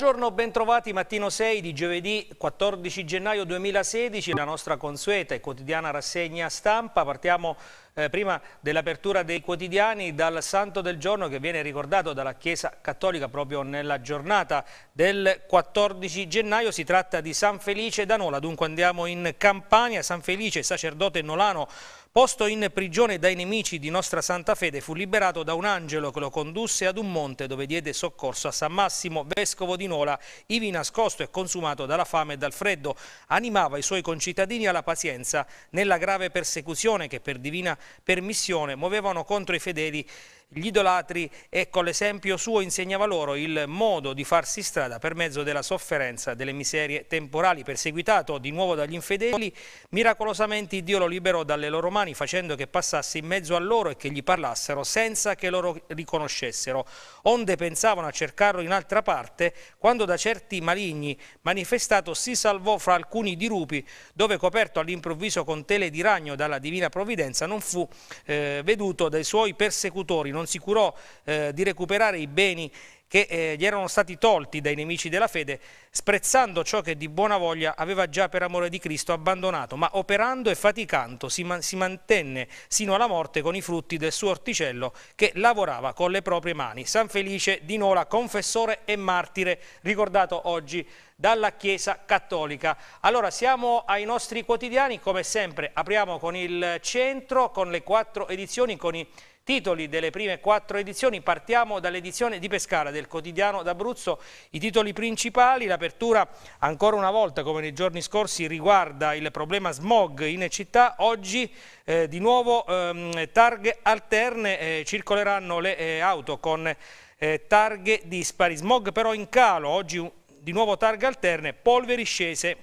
Buongiorno, bentrovati mattino 6 di giovedì 14 gennaio 2016, la nostra consueta e quotidiana rassegna stampa. Partiamo eh, prima dell'apertura dei quotidiani dal Santo del Giorno che viene ricordato dalla Chiesa Cattolica proprio nella giornata del 14 gennaio. Si tratta di San Felice da Nola, dunque andiamo in Campania. San Felice, sacerdote nolano, Posto in prigione dai nemici di nostra santa fede, fu liberato da un angelo che lo condusse ad un monte dove diede soccorso a San Massimo, vescovo di Nola, ivi nascosto e consumato dalla fame e dal freddo. Animava i suoi concittadini alla pazienza nella grave persecuzione che per divina permissione muovevano contro i fedeli gli idolatri e con l'esempio suo insegnava loro il modo di farsi strada per mezzo della sofferenza, delle miserie temporali. Perseguitato di nuovo dagli infedeli, miracolosamente Dio lo liberò dalle loro mani facendo che passasse in mezzo a loro e che gli parlassero senza che loro riconoscessero. Onde pensavano a cercarlo in altra parte, quando da certi maligni manifestato si salvò fra alcuni dirupi, dove coperto all'improvviso con tele di ragno dalla divina provvidenza non fu eh, veduto dai suoi persecutori, non si curò eh, di recuperare i beni che eh, gli erano stati tolti dai nemici della fede, sprezzando ciò che di buona voglia aveva già per amore di Cristo abbandonato, ma operando e faticando si, man si mantenne sino alla morte con i frutti del suo orticello che lavorava con le proprie mani. San Felice di Nola, confessore e martire, ricordato oggi dalla Chiesa Cattolica. Allora siamo ai nostri quotidiani, come sempre apriamo con il centro, con le quattro edizioni, con i titoli delle prime quattro edizioni. Partiamo dall'edizione di Pescara del quotidiano d'Abruzzo. I titoli principali, l'apertura ancora una volta come nei giorni scorsi riguarda il problema smog in città. Oggi eh, di nuovo ehm, targhe alterne, eh, circoleranno le eh, auto con eh, targhe dispari. Smog però in calo, oggi di nuovo targhe alterne, polveri scese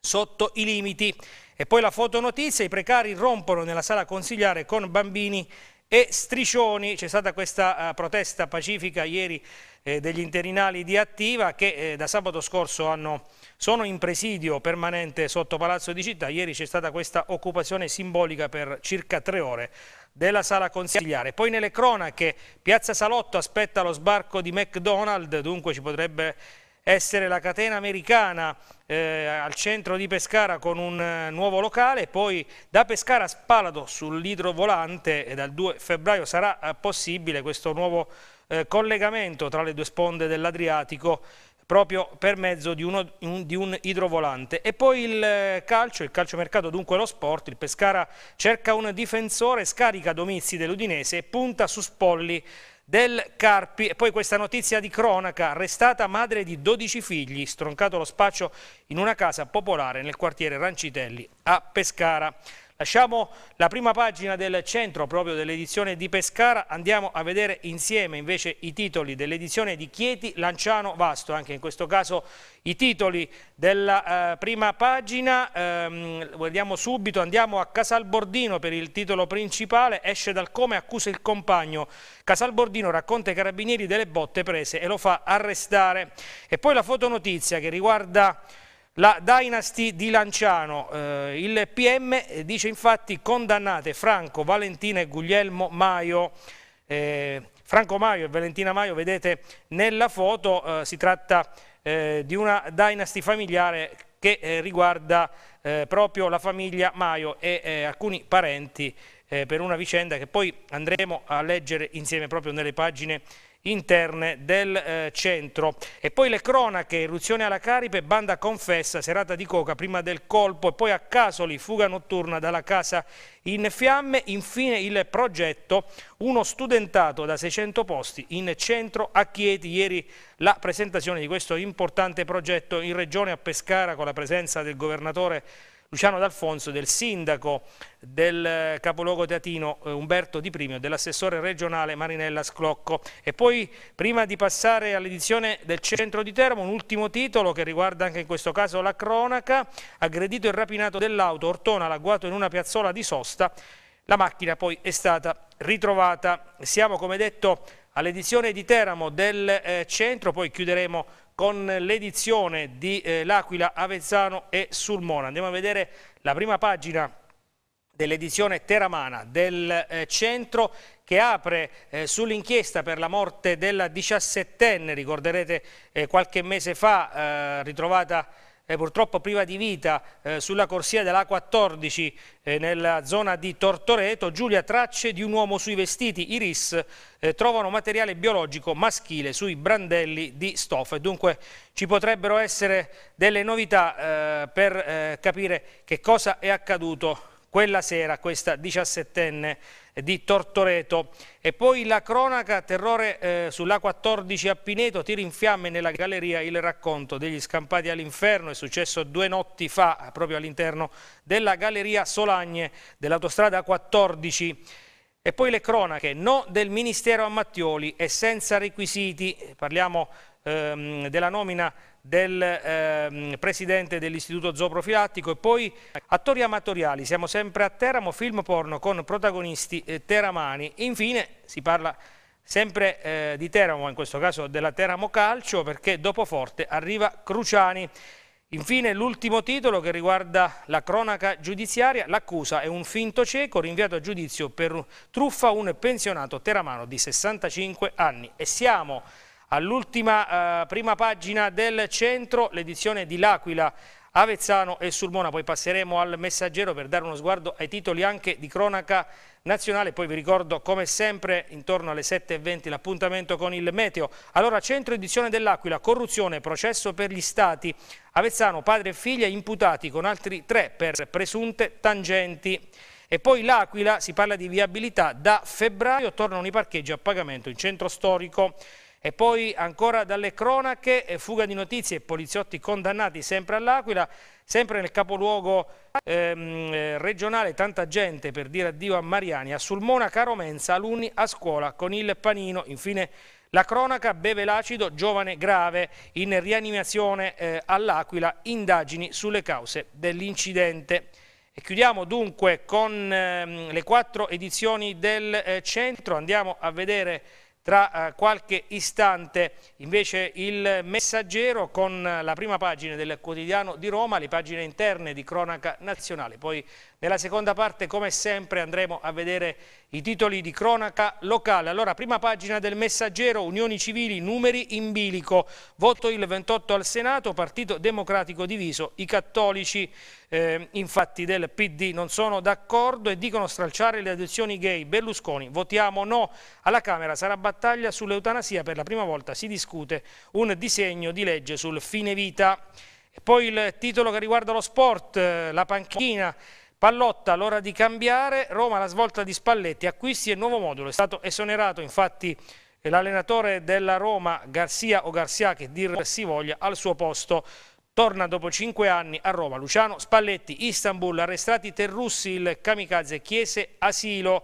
sotto i limiti. E poi la fotonotizia, i precari rompono nella sala consigliare con bambini e Striscioni, c'è stata questa eh, protesta pacifica ieri eh, degli interinali di Attiva che eh, da sabato scorso hanno, sono in presidio permanente sotto Palazzo di Città, ieri c'è stata questa occupazione simbolica per circa tre ore della sala consigliare. Poi nelle cronache Piazza Salotto aspetta lo sbarco di McDonald's, dunque ci potrebbe essere la catena americana eh, al centro di Pescara con un eh, nuovo locale, poi da Pescara a Spalato sull'idrovolante e dal 2 febbraio sarà eh, possibile questo nuovo eh, collegamento tra le due sponde dell'Adriatico proprio per mezzo di, uno, un, di, un idrovolante. E poi il eh, calcio, il calciomercato, dunque lo sport, il Pescara cerca un difensore, scarica Domizzi dell'Udinese e punta su Spolli del Carpi. E poi questa notizia di cronaca, arrestata madre di 12 figli, stroncato lo spaccio in una casa popolare nel quartiere Rancitelli a Pescara. Lasciamo la prima pagina del centro proprio dell'edizione di Pescara, andiamo a vedere insieme invece i titoli dell'edizione di Chieti, Lanciano, Vasto, anche in questo caso i titoli della eh, prima pagina, ehm, vediamo subito, andiamo a Casalbordino per il titolo principale, esce dal come accusa il compagno, Casalbordino racconta ai carabinieri delle botte prese e lo fa arrestare. E poi la fotonotizia che riguarda... La Dynasty di Lanciano, eh, il PM dice infatti condannate Franco, Valentina e Guglielmo Maio. Eh, Franco Maio e Valentina Maio, vedete nella foto, eh, si tratta eh, di una Dynasty familiare che eh, riguarda eh, proprio la famiglia Maio e alcuni parenti per una vicenda che poi andremo a leggere insieme proprio nelle pagine interne del eh, centro. E poi le cronache, eruzione alla Caripe, banda confessa, serata di coca prima del colpo e poi a Casoli, fuga notturna dalla casa in fiamme, infine il progetto, uno studentato da 600 posti in centro a Chieti, ieri la presentazione di questo importante progetto in regione a Pescara con la presenza del governatore Luciano D'Alfonso, del sindaco del eh, capoluogo teatino eh, Umberto Di Primio, dell'assessore regionale Marinella Sclocco. E poi prima di passare all'edizione del centro di Termo, un ultimo titolo che riguarda anche in questo caso la cronaca, aggredito e rapinato dell'auto, Ortona l'agguato in una piazzola di sosta, la macchina poi è stata ritrovata. Siamo come detto all'edizione di Teramo del eh, centro, poi chiuderemo con l'edizione di eh, L'Aquila, Avezzano e Sulmona. Andiamo a vedere la prima pagina dell'edizione Teramana del eh, centro che apre eh, sull'inchiesta per la morte della diciassettenne, ricorderete eh, qualche mese fa eh, ritrovata è eh, purtroppo priva di vita eh, sulla corsia della 14 eh, nella zona di Tortoreto. Giulia, tracce di un uomo sui vestiti, Iris, eh, trovano materiale biologico maschile sui brandelli di stoffa. Dunque ci potrebbero essere delle novità eh, per eh, capire che cosa è accaduto quella sera questa diciassettenne eh, di Tortoreto. E poi la cronaca, terrore eh, sulla 14 a Pineto, tira in fiamme nella galleria il racconto degli scampati all'inferno, è successo due notti fa proprio all'interno della galleria Solagne dell'autostrada 14. E poi le cronache, no del Ministero a Mattioli e senza requisiti, parliamo ehm, della nomina del ehm, presidente dell'istituto zooprofilattico e poi attori amatoriali, siamo sempre a Teramo, film porno con protagonisti eh, teramani. Infine si parla sempre eh, di Teramo, in questo caso della Teramo Calcio perché dopo Forte arriva Cruciani. Infine l'ultimo titolo che riguarda la cronaca giudiziaria, l'accusa è un finto cieco rinviato a giudizio per truffa un pensionato teramano di 65 anni. E siamo all'ultima eh, prima pagina del centro, l'edizione di L'Aquila, Avezzano e Sulmona, poi passeremo al messaggero per dare uno sguardo ai titoli anche di cronaca nazionale, poi vi ricordo come sempre intorno alle 7.20 l'appuntamento con il Meteo. Allora centro edizione dell'Aquila, corruzione, processo per gli stati, Avezzano, padre e figlia imputati con altri tre per presunte tangenti. E poi l'Aquila, si parla di viabilità, da febbraio tornano i parcheggi a pagamento in centro storico. E poi ancora dalle cronache, eh, fuga di notizie, poliziotti condannati sempre all'Aquila, sempre nel capoluogo ehm, eh, regionale, tanta gente per dire addio a Mariani, a Sulmona, Caro Mensa, alunni a scuola con il panino, infine la cronaca beve l'acido, giovane grave in rianimazione eh, all'Aquila, indagini sulle cause dell'incidente. E chiudiamo dunque con ehm, le quattro edizioni del eh, centro, andiamo a vedere tra eh, qualche istante invece il messaggero con la prima pagina del quotidiano di Roma, le pagine interne di cronaca nazionale, poi nella seconda parte, come sempre, andremo a vedere i titoli di cronaca locale. Allora, prima pagina del messaggero, Unioni Civili, numeri in bilico, voto il 28 al Senato, Partito Democratico diviso, i cattolici eh, infatti del PD non sono d'accordo e dicono stralciare le adozioni gay. Berlusconi, votiamo no. Alla Camera sarà battaglia sull'eutanasia, per la prima volta si discute un disegno di legge sul fine vita. E poi il titolo che riguarda lo sport, eh, la panchina Pallotta l'ora di cambiare, Roma la svolta di Spalletti, acquisti e nuovo modulo. È stato esonerato infatti l'allenatore della Roma Garzia o Garzia che dir si voglia al suo posto. Torna dopo cinque anni a Roma Luciano Spalletti, Istanbul, arrestati Terrussi, il kamikaze, chiese asilo.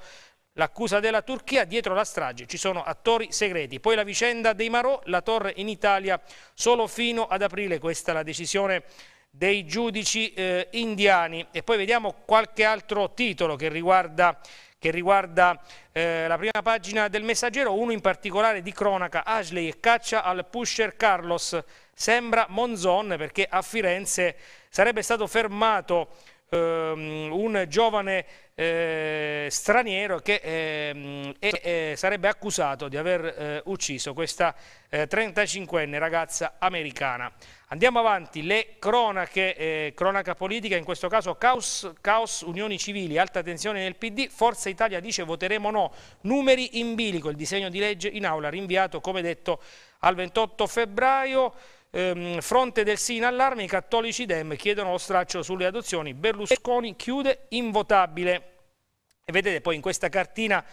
L'accusa della Turchia dietro la strage, ci sono attori segreti. Poi la vicenda dei Marò, la torre in Italia solo fino ad aprile, questa è la decisione dei giudici eh, indiani e poi vediamo qualche altro titolo che riguarda, che riguarda eh, la prima pagina del messaggero, uno in particolare di cronaca, Ashley caccia al pusher Carlos, sembra Monzon perché a Firenze sarebbe stato fermato ehm, un giovane eh, straniero che eh, eh, sarebbe accusato di aver eh, ucciso questa 35enne eh, ragazza americana. Andiamo avanti, le cronache, eh, cronaca politica, in questo caso caos, caos, unioni civili, alta tensione nel PD, Forza Italia dice voteremo no, numeri in bilico, il disegno di legge in aula rinviato come detto al 28 febbraio, Ehm, fronte del sì in allarme, i cattolici Dem chiedono lo straccio sulle adozioni, Berlusconi chiude invotabile. E vedete poi in questa cartina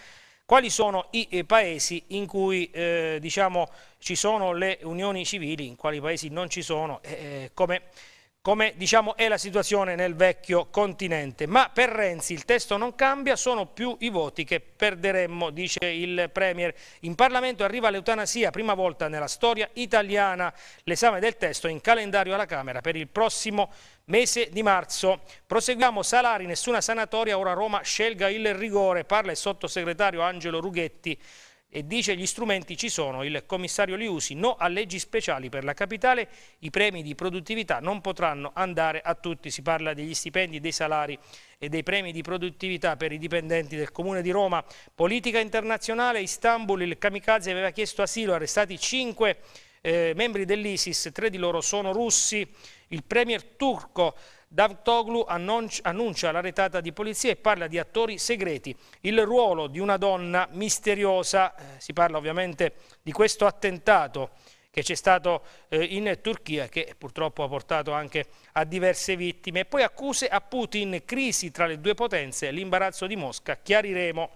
quali sono i eh, paesi in cui eh, diciamo, ci sono le unioni civili, in quali paesi non ci sono, eh, eh come come diciamo, è la situazione nel vecchio continente. Ma per Renzi il testo non cambia, sono più i voti che perderemmo, dice il Premier. In Parlamento arriva l'eutanasia, prima volta nella storia italiana. L'esame del testo è in calendario alla Camera per il prossimo mese di marzo. Proseguiamo salari, nessuna sanatoria, ora Roma scelga il rigore. Parla il sottosegretario Angelo Rughetti e dice gli strumenti ci sono, il commissario Liusi usi, no a leggi speciali per la capitale, i premi di produttività non potranno andare a tutti, si parla degli stipendi, dei salari e dei premi di produttività per i dipendenti del Comune di Roma. Politica internazionale, Istanbul, il kamikaze aveva chiesto asilo, arrestati 5 eh, membri dell'ISIS, tre di loro sono russi, il premier turco Davtoglu annuncia la retata di polizia e parla di attori segreti, il ruolo di una donna misteriosa, eh, si parla ovviamente di questo attentato che c'è stato eh, in Turchia che purtroppo ha portato anche a diverse vittime poi accuse a Putin, crisi tra le due potenze, l'imbarazzo di Mosca, chiariremo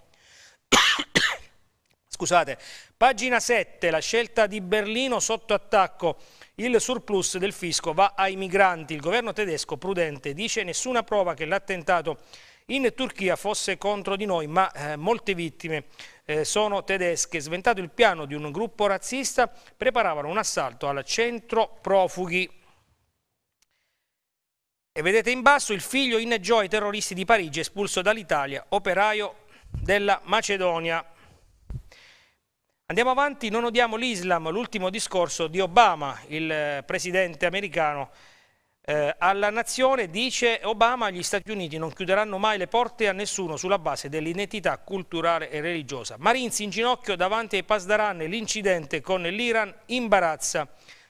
scusate, pagina 7, la scelta di Berlino sotto attacco. Il surplus del fisco va ai migranti. Il governo tedesco prudente dice nessuna prova che l'attentato in Turchia fosse contro di noi, ma eh, molte vittime eh, sono tedesche. Sventato il piano di un gruppo razzista, preparavano un assalto al centro profughi. E vedete in basso il figlio in gioia ai terroristi di Parigi espulso dall'Italia, operaio della Macedonia. Andiamo avanti, non odiamo l'Islam, l'ultimo discorso di Obama, il eh, presidente americano, eh, alla nazione dice Obama gli Stati Uniti non chiuderanno mai le porte a nessuno sulla base dell'identità culturale e religiosa. Marinzi in ginocchio davanti ai Pasdaran, l'incidente con l'Iran imbarazza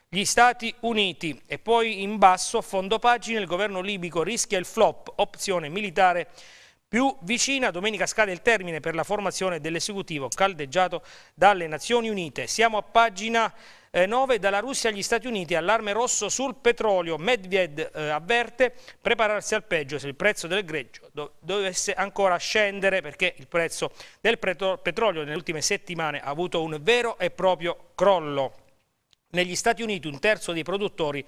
gli Stati Uniti e poi in basso, a fondo pagina, il governo libico rischia il flop, opzione militare militare più vicina. Domenica scade il termine per la formazione dell'esecutivo caldeggiato dalle Nazioni Unite. Siamo a pagina 9 eh, dalla Russia agli Stati Uniti allarme rosso sul petrolio Medved eh, avverte prepararsi al peggio se il prezzo del greggio dov dovesse ancora scendere perché il prezzo del petrolio nelle ultime settimane ha avuto un vero e proprio crollo negli Stati Uniti un terzo dei produttori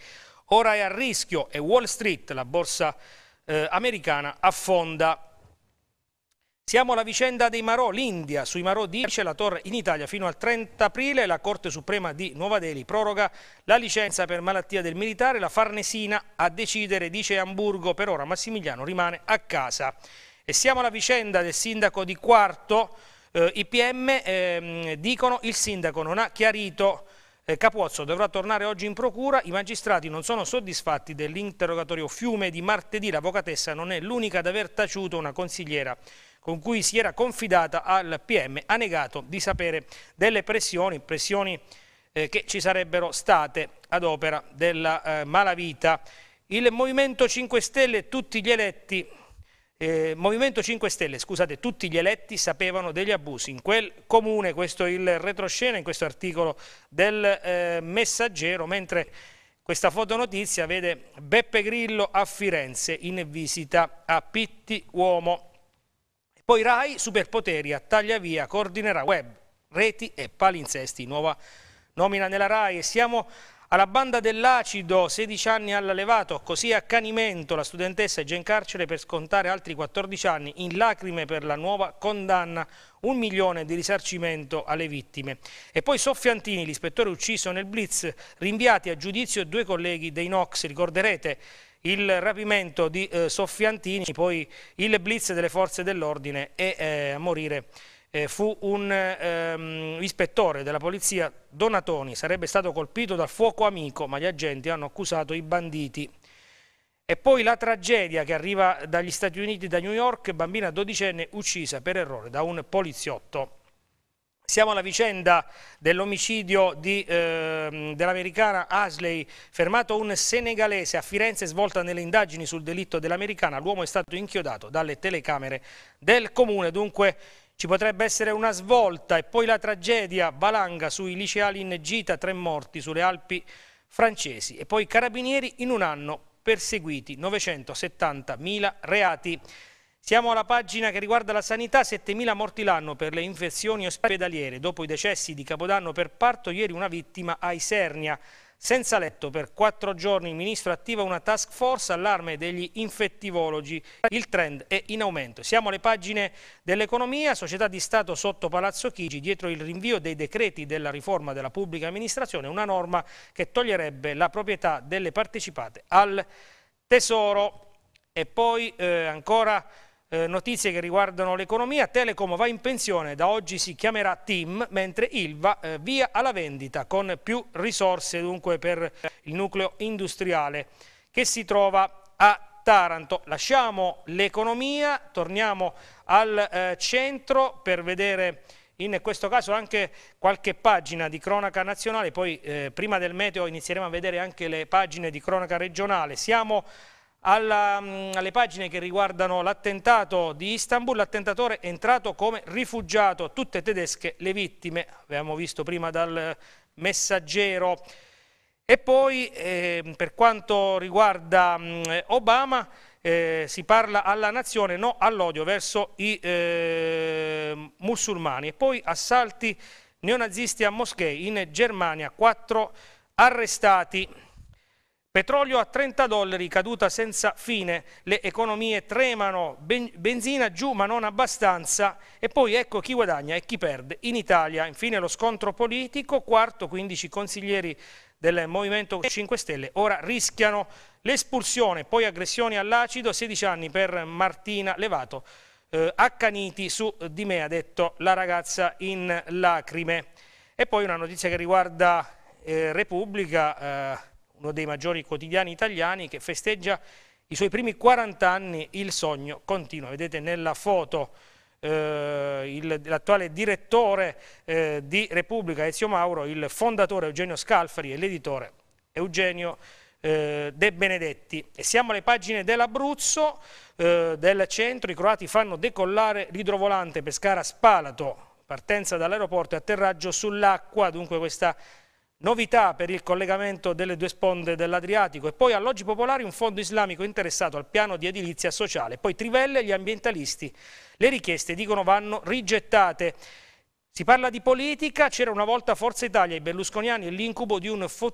ora è a rischio e Wall Street la borsa eh, americana affonda siamo alla vicenda dei Marò, l'India. Sui Marò dice la Torre in Italia fino al 30 aprile la Corte Suprema di Nuova Delhi proroga la licenza per malattia del militare, la Farnesina a decidere, dice Hamburgo, per ora Massimiliano rimane a casa. E siamo alla vicenda del sindaco di Quarto, eh, i PM ehm, dicono il sindaco non ha chiarito eh, Capuozzo dovrà tornare oggi in procura, i magistrati non sono soddisfatti dell'interrogatorio Fiume di martedì, l'avvocatessa non è l'unica ad aver taciuto una consigliera con cui si era confidata al PM, ha negato di sapere delle pressioni, pressioni eh, che ci sarebbero state ad opera della eh, malavita. Il Movimento 5 Stelle tutti gli eletti eh, Movimento 5 Stelle, scusate, tutti gli eletti sapevano degli abusi in quel comune, questo è il retroscena in questo articolo del eh, Messaggero, mentre questa fotonotizia vede Beppe Grillo a Firenze in visita a Pitti Uomo. Poi RAI, superpoteri a taglia via, coordinerà web, reti e palinsesti, nuova nomina nella RAI. E siamo alla banda dell'acido, 16 anni all'allevato, così accanimento. la studentessa è già in carcere per scontare altri 14 anni in lacrime per la nuova condanna, un milione di risarcimento alle vittime. E poi Soffiantini, l'ispettore ucciso nel blitz, rinviati a giudizio due colleghi dei NOX, ricorderete il rapimento di eh, Soffiantini, poi il blitz delle forze dell'ordine e eh, a morire eh, fu un ehm, ispettore della polizia Donatoni, sarebbe stato colpito dal fuoco amico, ma gli agenti hanno accusato i banditi. E poi la tragedia che arriva dagli Stati Uniti, da New York, bambina dodicenne uccisa per errore da un poliziotto. Siamo alla vicenda dell'omicidio eh, dell'americana Ashley, fermato un senegalese a Firenze, svolta nelle indagini sul delitto dell'americana. L'uomo è stato inchiodato dalle telecamere del comune, dunque ci potrebbe essere una svolta e poi la tragedia valanga sui liceali in gita, tre morti sulle Alpi francesi e poi i carabinieri in un anno perseguiti 970.000 reati. Siamo alla pagina che riguarda la sanità, 7.000 morti l'anno per le infezioni ospedaliere. Dopo i decessi di Capodanno per parto, ieri una vittima a Isernia. Senza letto per quattro giorni il ministro attiva una task force allarme degli infettivologi. Il trend è in aumento. Siamo alle pagine dell'economia, società di Stato sotto Palazzo Chigi, dietro il rinvio dei decreti della riforma della pubblica amministrazione, una norma che toglierebbe la proprietà delle partecipate al tesoro. E poi eh, ancora eh, notizie che riguardano l'economia, Telecom va in pensione, da oggi si chiamerà Team, mentre Ilva eh, via alla vendita con più risorse dunque per eh, il nucleo industriale che si trova a Taranto. Lasciamo l'economia, torniamo al eh, centro per vedere in questo caso anche qualche pagina di cronaca nazionale, poi eh, prima del meteo inizieremo a vedere anche le pagine di cronaca regionale. Siamo alla, mm, alle pagine che riguardano l'attentato di Istanbul, l'attentatore è entrato come rifugiato, tutte tedesche le vittime, avevamo visto prima dal messaggero. E poi eh, per quanto riguarda mh, mm, Obama eh, si parla alla nazione no all'odio verso i eh, musulmani e poi assalti neonazisti a moschee in Germania, quattro arrestati. Petrolio a 30 dollari, caduta senza fine, le economie tremano, ben, benzina giù ma non abbastanza e poi ecco chi guadagna e chi perde in Italia. Infine lo scontro politico, quarto 15 consiglieri del Movimento 5 Stelle ora rischiano l'espulsione, poi aggressioni all'acido, 16 anni per Martina Levato, eh, accaniti su di me ha detto la ragazza in lacrime. E poi una notizia che riguarda eh, Repubblica... Eh, uno dei maggiori quotidiani italiani che festeggia i suoi primi 40 anni, il sogno continua. Vedete nella foto eh, l'attuale direttore eh, di Repubblica Ezio Mauro, il fondatore Eugenio Scalfari e l'editore Eugenio eh, De Benedetti. E siamo alle pagine dell'Abruzzo, eh, del centro, i croati fanno decollare l'idrovolante Pescara-Spalato, partenza dall'aeroporto e atterraggio sull'acqua, dunque questa Novità per il collegamento delle due sponde dell'Adriatico e poi alloggi popolari un fondo islamico interessato al piano di edilizia sociale. Poi Trivelle e gli ambientalisti. Le richieste dicono vanno rigettate. Si parla di politica, c'era una volta Forza Italia e Berlusconiani e l'incubo di,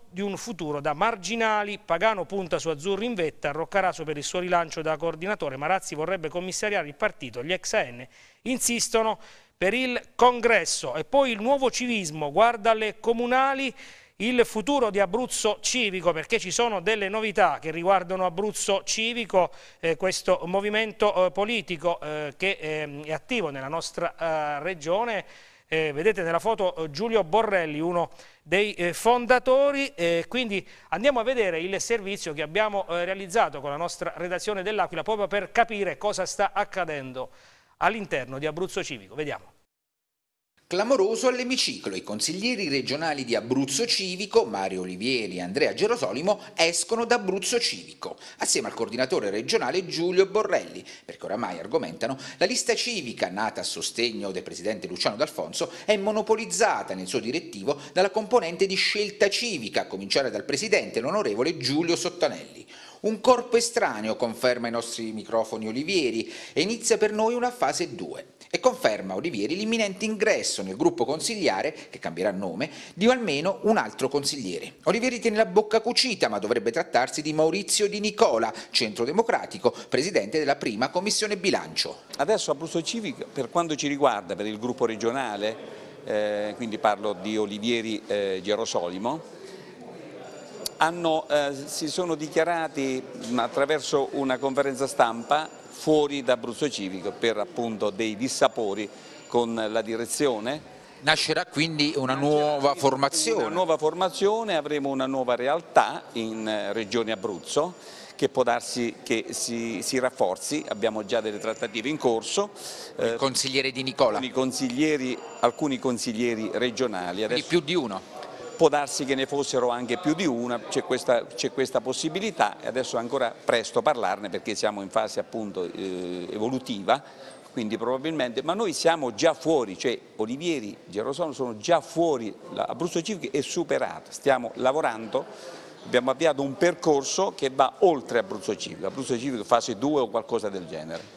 di, un futuro da marginali, Pagano punta su Azzurri in vetta, Roccaraso per il suo rilancio da coordinatore, Marazzi vorrebbe commissariare il partito, gli ex AN insistono per il congresso e poi il nuovo civismo, guarda le comunali, il futuro di Abruzzo Civico perché ci sono delle novità che riguardano Abruzzo Civico, eh, questo movimento eh, politico eh, che ehm, è attivo nella nostra eh, regione. Eh, vedete nella foto eh, Giulio Borrelli, uno dei fondatori, quindi andiamo a vedere il servizio che abbiamo realizzato con la nostra redazione dell'Aquila proprio per capire cosa sta accadendo all'interno di Abruzzo Civico. Vediamo. Clamoroso all'emiciclo, i consiglieri regionali di Abruzzo Civico, Mario Olivieri e Andrea Gerosolimo, escono da Abruzzo Civico, assieme al coordinatore regionale Giulio Borrelli, perché oramai argomentano la lista civica, nata a sostegno del presidente Luciano D'Alfonso, è monopolizzata nel suo direttivo dalla componente di scelta civica, a cominciare dal presidente, l'onorevole Giulio Sottanelli. Un corpo estraneo, conferma i nostri microfoni Olivieri, e inizia per noi una fase 2. E conferma Olivieri l'imminente ingresso nel gruppo consigliare, che cambierà nome, di almeno un altro consigliere. Olivieri tiene la bocca cucita, ma dovrebbe trattarsi di Maurizio Di Nicola, centrodemocratico, presidente della prima commissione bilancio. Adesso Abruzzo Civic, per quanto ci riguarda, per il gruppo regionale, eh, quindi parlo di Olivieri eh, Gerosolimo, hanno, eh, si sono dichiarati attraverso una conferenza stampa fuori da Abruzzo Civico per appunto dei dissapori con la direzione. Nascerà quindi una nuova formazione? Una nuova formazione, avremo una nuova realtà in eh, Regione Abruzzo che può darsi che si, si, rafforzi, abbiamo già delle trattative in corso. Eh, Il consigliere di Nicola? Alcuni consiglieri, alcuni consiglieri regionali. Adesso... Quindi più di uno? può darsi che ne fossero anche più di una, c'è questa, questa, possibilità e adesso è ancora presto parlarne perché siamo in fase appunto eh, evolutiva, quindi probabilmente, ma noi siamo già fuori, cioè Olivieri, Gerosono sono già fuori, Abruzzo Civico è superato, stiamo lavorando abbiamo avviato un percorso che va oltre Abruzzo Civico, Abruzzo Civico fase 2 o qualcosa del genere.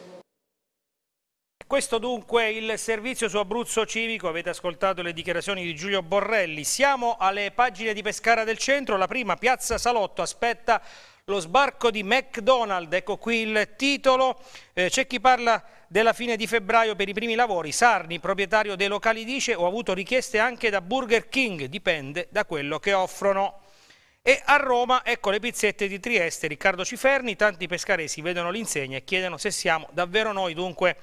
Questo dunque il servizio su Abruzzo Civico, avete ascoltato le dichiarazioni di Giulio Borrelli. Siamo alle pagine di Pescara del centro, la prima Piazza Salotto aspetta lo sbarco di McDonald's, ecco qui il titolo, eh, c'è chi parla della fine di febbraio per i primi lavori, Sarni, proprietario dei locali, dice ho avuto richieste anche da Burger King, dipende da quello che offrono. E a Roma, ecco le pizzette di Trieste, Riccardo Ciferni, tanti pescaresi vedono l'insegna e chiedono se siamo davvero noi, dunque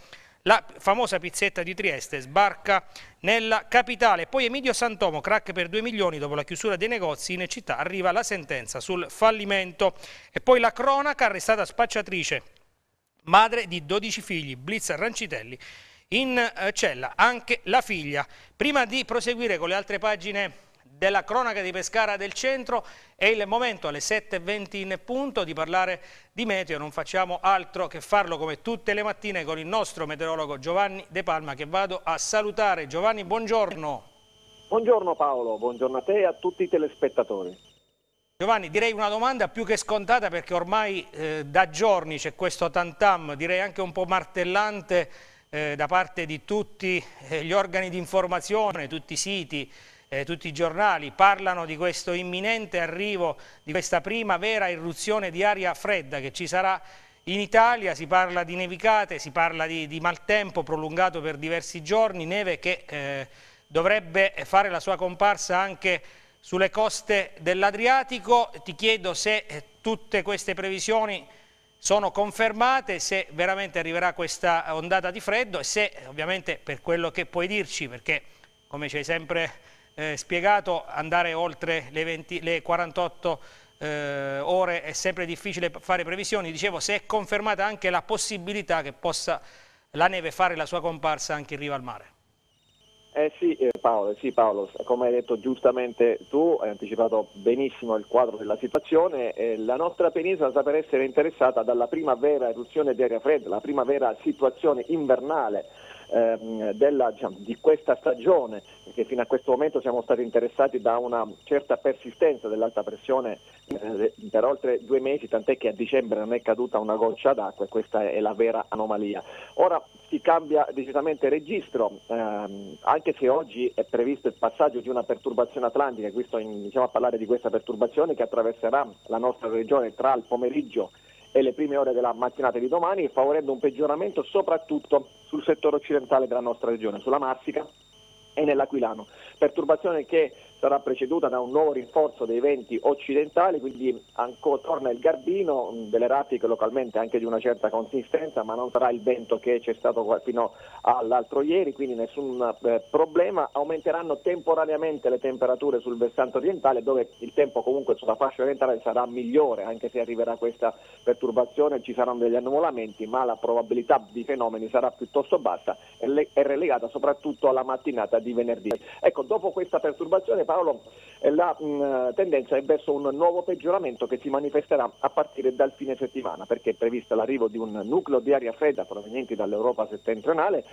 la famosa pizzetta di Trieste sbarca nella capitale. Poi Emilio Santomo, crack per 2 milioni dopo la chiusura dei negozi in città, arriva la sentenza sul fallimento. E poi la cronaca arrestata spacciatrice, madre di 12 figli, Blitz Rancitelli, in eh, cella, anche la figlia. Prima di proseguire con le altre pagine della cronaca di Pescara del centro. È il momento alle 7.20 in punto di parlare di meteo. Non facciamo altro che farlo come tutte le mattine con il nostro meteorologo Giovanni De Palma che vado a salutare. Giovanni, buongiorno. Buongiorno Paolo, buongiorno a te e a tutti i telespettatori. Giovanni, direi una domanda più che scontata perché ormai eh, da giorni c'è questo tantam, direi anche un po' martellante eh, da parte di tutti eh, gli organi di informazione, tutti i siti, eh, tutti i giornali parlano di questo imminente arrivo, di questa prima vera irruzione di aria fredda che ci sarà in Italia, si parla di nevicate, si parla di, di maltempo prolungato per diversi giorni, neve che eh, dovrebbe fare la sua comparsa anche sulle coste dell'Adriatico. Ti chiedo se eh, tutte queste previsioni sono confermate, se veramente arriverà questa ondata di freddo e se ovviamente per quello che puoi dirci, perché come ci hai sempre detto, eh, spiegato, andare oltre le, 20, le 48 eh, ore è sempre difficile fare previsioni, dicevo se è confermata anche la possibilità che possa la neve fare la sua comparsa anche in riva al mare. Eh sì, eh, Paolo, eh sì Paolo, come hai detto giustamente tu, hai anticipato benissimo il quadro della situazione, eh, la nostra penisola sta per essere interessata dalla primavera eruzione di aria fredda, la primavera situazione invernale ehm, della, diciamo, di questa stagione, perché fino a questo momento siamo stati interessati da una certa persistenza dell'alta pressione eh, per oltre due mesi, tant'è che a dicembre non è caduta una goccia d'acqua e questa è la vera anomalia. Ora si cambia decisamente registro, ehm, anche se oggi è previsto il passaggio di una perturbazione atlantica, qui sto in, diciamo, a parlare di questa perturbazione che attraverserà la nostra regione tra il pomeriggio e e le prime ore della mattinata di domani, favorendo un peggioramento soprattutto sul settore occidentale della nostra regione, sulla Marsica e nell'Aquilano. Perturbazione che sarà preceduta da un nuovo rinforzo dei venti occidentali, quindi ancora torna il garbino, mm, delle raffiche localmente anche di una certa consistenza, ma non sarà il vento che c'è stato fino all'altro ieri, quindi nessun eh, problema. Aumenteranno temporaneamente le temperature sul versante orientale, dove il tempo comunque sulla fascia orientale sarà migliore, anche se arriverà questa perturbazione, ci saranno degli annuvolamenti, ma la probabilità di fenomeni sarà piuttosto bassa e, relegata soprattutto alla mattinata di venerdì. Ecco, dopo questa perturbazione Paolo eh, la mm, tendenza è verso un nuovo peggioramento che si manifesterà a partire dal fine settimana perché è previsto l'arrivo di un nucleo di aria fredda proveniente dall'Europa settentrionale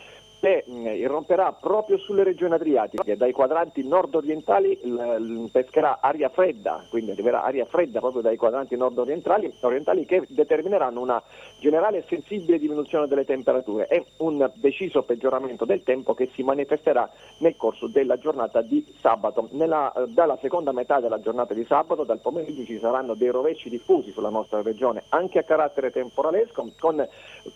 che mh, eh, irromperà proprio sulle regioni adriatiche, dai quadranti nord-orientali l- l- pescherà aria fredda, quindi arriverà aria fredda proprio dai quadranti nord-orientali orientali che determineranno una generale e sensibile diminuzione delle temperature e un deciso peggioramento del tempo che si manifesterà nel corso della giornata di sabato. Nella, eh, dalla seconda metà della giornata di sabato, dal pomeriggio ci saranno dei rovesci diffusi sulla nostra regione, anche a carattere temporalesco, con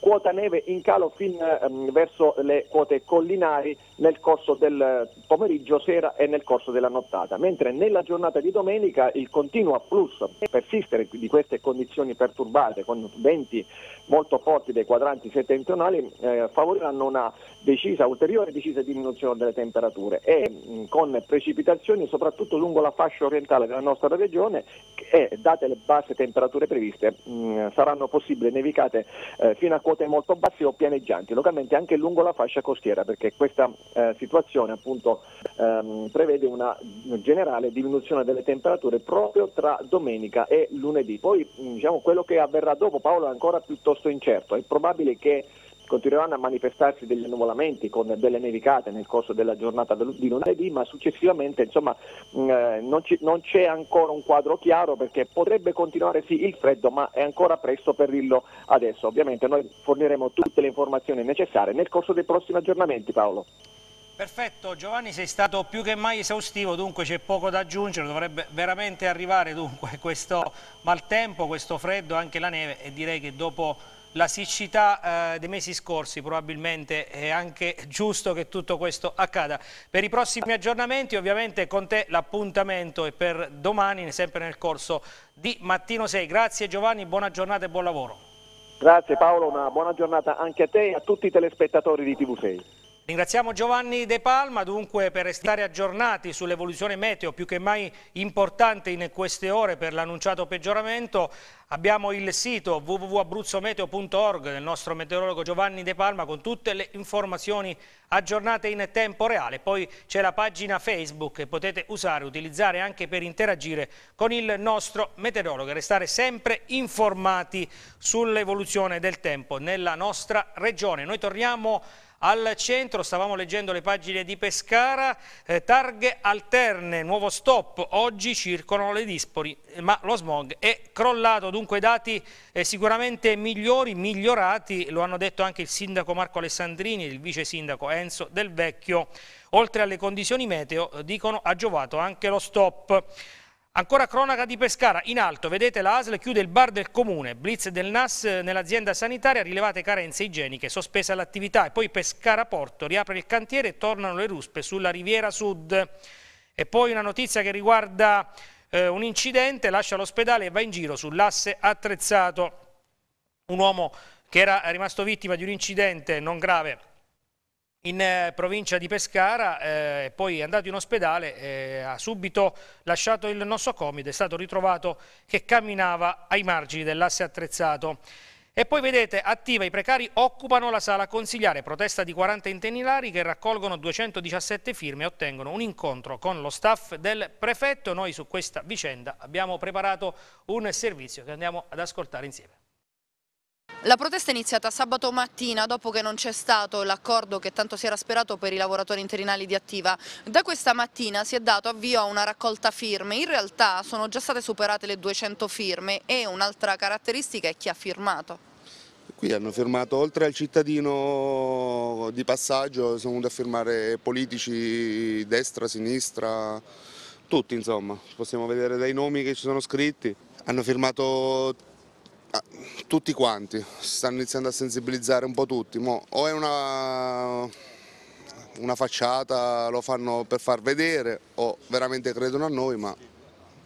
quota neve in calo fin ehm, verso le quote quote collinari nel corso del pomeriggio, sera e nel corso della nottata, mentre nella giornata di domenica il continuo afflusso persistere di queste condizioni perturbate con venti molto forti dei quadranti settentrionali eh, favoriranno una decisa, ulteriore decisa diminuzione delle temperature e mh, mm, con precipitazioni soprattutto lungo la fascia orientale della nostra regione e eh, date le basse temperature previste, mh, mm, saranno possibili nevicate eh, fino a quote molto basse o pianeggianti, localmente anche lungo la fascia costiera, perché questa eh, situazione appunto ehm, prevede una generale diminuzione delle temperature proprio tra domenica e lunedì. Poi mh, mm, diciamo, quello che avverrà dopo Paolo è ancora piuttosto piuttosto incerto. È probabile che continueranno a manifestarsi degli annuvolamenti con delle nevicate nel corso della giornata di lunedì, ma successivamente insomma, mh, mm, eh, non, ci, non, c'è ancora un quadro chiaro perché potrebbe continuare sì il freddo, ma è ancora presto per dirlo adesso. Ovviamente noi forniremo tutte le informazioni necessarie nel corso dei prossimi aggiornamenti, Paolo. Perfetto, Giovanni sei stato più che mai esaustivo, dunque c'è poco da aggiungere, dovrebbe veramente arrivare dunque questo maltempo, questo freddo, anche la neve e direi che dopo la siccità eh, dei mesi scorsi probabilmente è anche giusto che tutto questo accada. Per i prossimi aggiornamenti ovviamente con te l'appuntamento è per domani, sempre nel corso di Mattino 6. Grazie Giovanni, buona giornata e buon lavoro. Grazie Paolo, una buona giornata anche a te e a tutti i telespettatori di TV6. Ringraziamo Giovanni De Palma dunque per restare aggiornati sull'evoluzione meteo più che mai importante in queste ore per l'annunciato peggioramento. Abbiamo il sito www.abruzzometeo.org del nostro meteorologo Giovanni De Palma con tutte le informazioni aggiornate in tempo reale. Poi c'è la pagina Facebook che potete usare, e utilizzare anche per interagire con il nostro meteorologo e restare sempre informati sull'evoluzione del tempo nella nostra regione. Noi torniamo al centro, stavamo leggendo le pagine di Pescara, eh, targhe alterne, nuovo stop, oggi circolano le dispori, ma lo smog è crollato dunque dati eh, sicuramente migliori, migliorati, lo hanno detto anche il sindaco Marco Alessandrini e il vice sindaco Enzo Del Vecchio. Oltre alle condizioni meteo, eh, dicono, ha giovato anche lo stop. Ancora cronaca di Pescara, in alto vedete la ASL chiude il bar del comune, blitz del NAS nell'azienda sanitaria, rilevate carenze igieniche, sospesa l'attività e poi Pescara Porto riapre il cantiere e tornano le ruspe sulla riviera sud. E poi una notizia che riguarda eh, un incidente, lascia l'ospedale e va in giro sull'asse attrezzato. Un uomo che era rimasto vittima di un incidente non grave in eh, provincia di Pescara, eh, poi è andato in ospedale, eh, ha subito lasciato il nosocomio ed è stato ritrovato che camminava ai margini dell'asse attrezzato. E poi vedete, attiva i precari occupano la sala consigliare, protesta di 40 interinilari che raccolgono 217 firme e ottengono un incontro con lo staff del prefetto. Noi su questa vicenda abbiamo preparato un servizio che andiamo ad ascoltare insieme. La protesta è iniziata sabato mattina dopo che non c'è stato l'accordo che tanto si era sperato per i lavoratori interinali di Attiva. Da questa mattina si è dato avvio a una raccolta firme, in realtà sono già state superate le 200 firme e un'altra caratteristica è chi ha firmato. Qui hanno firmato, oltre al cittadino di passaggio, sono venuti a firmare politici destra, sinistra, tutti insomma, possiamo vedere dai nomi che ci sono scritti. Hanno firmato ah, tutti quanti, stanno iniziando a sensibilizzare un po' tutti. Mo, o è una, una facciata, lo fanno per far vedere, o veramente credono a noi, ma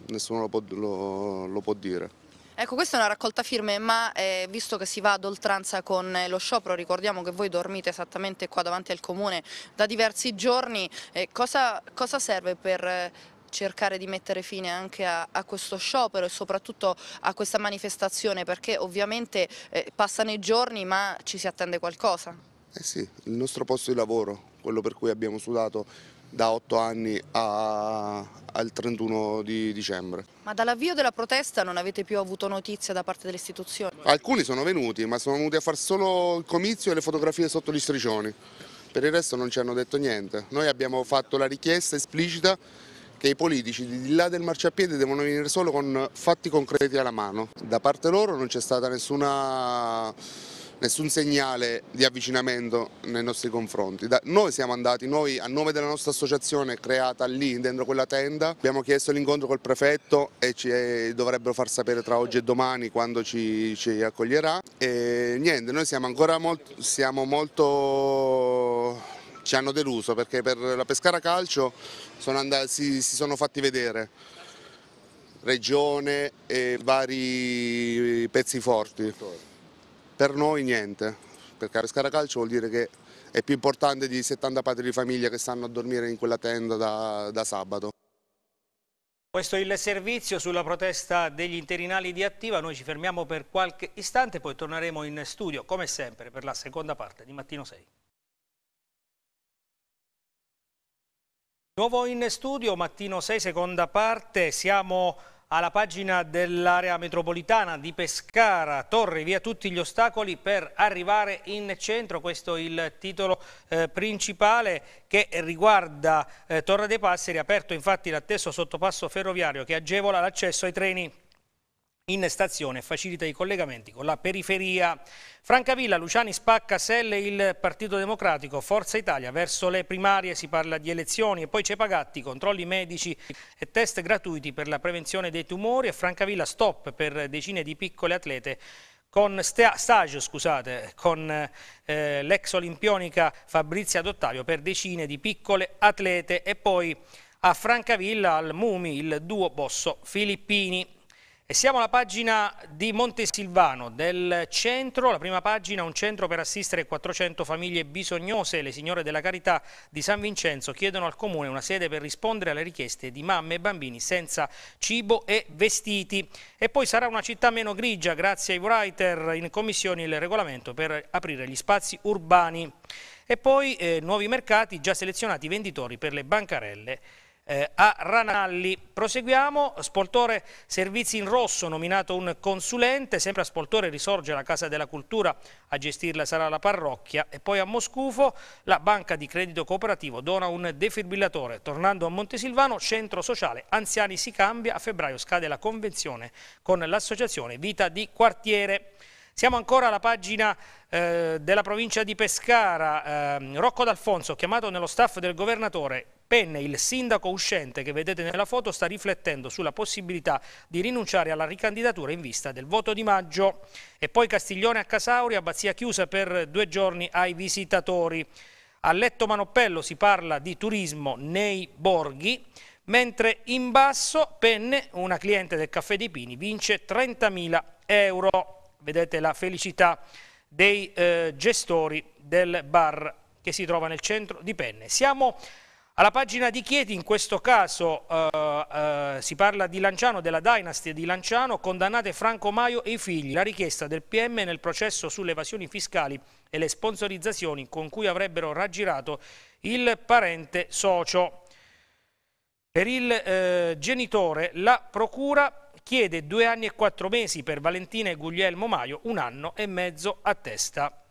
nessuno lo può, lo, lo può dire. Ecco, questa è una raccolta firme, ma eh, visto che si va ad oltranza con eh, lo sciopero, ricordiamo che voi dormite esattamente qua davanti al comune da diversi giorni, eh, cosa, cosa, serve per... Eh, cercare di mettere fine anche a, a, questo sciopero e soprattutto a questa manifestazione perché ovviamente eh, passano i giorni ma ci si attende qualcosa. Eh sì, il nostro posto di lavoro, quello per cui abbiamo sudato da otto anni a, al 31 di dicembre. Ma dall'avvio della protesta non avete più avuto notizia da parte delle istituzioni? Alcuni sono venuti, ma sono venuti a fare solo il comizio e le fotografie sotto gli striscioni. Per il resto non ci hanno detto niente. Noi abbiamo fatto la richiesta esplicita che i politici di là del marciapiede devono venire solo con fatti concreti alla mano. Da parte loro non c'è stata nessuna nessun segnale di avvicinamento nei nostri confronti. Da, noi siamo andati, noi a nome della nostra associazione creata lì dentro quella tenda, abbiamo chiesto l'incontro col prefetto e ci eh, dovrebbero far sapere tra oggi e domani quando ci, ci accoglierà e niente, noi siamo ancora molto, siamo molto ci hanno deluso perché per la Pescara Calcio sono andati, si, si sono fatti vedere regione e vari pezzi forti per noi niente, perché pescare a calcio vuol dire che è più importante di 70 padri di famiglia che stanno a dormire in quella tenda da, da sabato. Questo è il servizio sulla protesta degli interinali di Attiva, noi ci fermiamo per qualche istante, poi torneremo in studio, come sempre, per la seconda parte di Mattino 6. Nuovo in studio, Mattino 6, seconda parte, siamo alla pagina dell'area metropolitana di Pescara, Torri, via tutti gli ostacoli per arrivare in centro, questo è il titolo eh, principale che riguarda eh, Torre dei Passeri, aperto infatti l'atteso sottopasso ferroviario che agevola l'accesso ai treni in stazione e facilita i collegamenti con la periferia. Francavilla, Luciani, Spacca, Selle, il Partito Democratico, Forza Italia verso le primarie, si parla di elezioni e poi c'è Pagatti, controlli medici e test gratuiti per la prevenzione dei tumori e Francavilla stop per decine di piccole atlete con sta scusate, con eh, l'ex olimpionica Fabrizia Dottavio per decine di piccole atlete e poi a Francavilla al Mumi il duo Bosso Filippini. E siamo alla pagina di Montesilvano, del centro, la prima pagina, un centro per assistere 400 famiglie bisognose. Le signore della carità di San Vincenzo chiedono al comune una sede per rispondere alle richieste di mamme e bambini senza cibo e vestiti. E poi sarà una città meno grigia, grazie ai writer in commissione il regolamento per aprire gli spazi urbani. E poi eh, nuovi mercati, già selezionati i venditori per le bancarelle eh, a Ranalli. Proseguiamo, Spoltore Servizi in Rosso, nominato un consulente, sempre a Spoltore risorge la Casa della Cultura, a gestirla sarà la parrocchia e poi a Moscufo la Banca di Credito Cooperativo dona un defibrillatore. Tornando a Montesilvano, Centro Sociale Anziani si cambia, a febbraio scade la convenzione con l'associazione Vita di Quartiere. Siamo ancora alla pagina eh, della provincia di Pescara. Eh, Rocco D'Alfonso, chiamato nello staff del governatore, Penne, il sindaco uscente che vedete nella foto, sta riflettendo sulla possibilità di rinunciare alla ricandidatura in vista del voto di maggio. E poi Castiglione a Casauri, abbazia chiusa per due giorni ai visitatori. A Letto Manoppello si parla di turismo nei borghi, mentre in basso Penne, una cliente del Caffè dei Pini, vince 30.000 euro. Vedete la felicità dei eh, gestori del bar che si trova nel centro di Penne. Siamo alla pagina di Chieti, in questo caso eh, eh, si parla di Lanciano, della Dynasty di Lanciano, condannate Franco Maio e i figli, la richiesta del PM nel processo sulle evasioni fiscali e le sponsorizzazioni con cui avrebbero raggirato il parente socio. Per il eh, genitore la procura chiede due anni e quattro mesi, per Valentina e Guglielmo Maio un anno e mezzo a testa.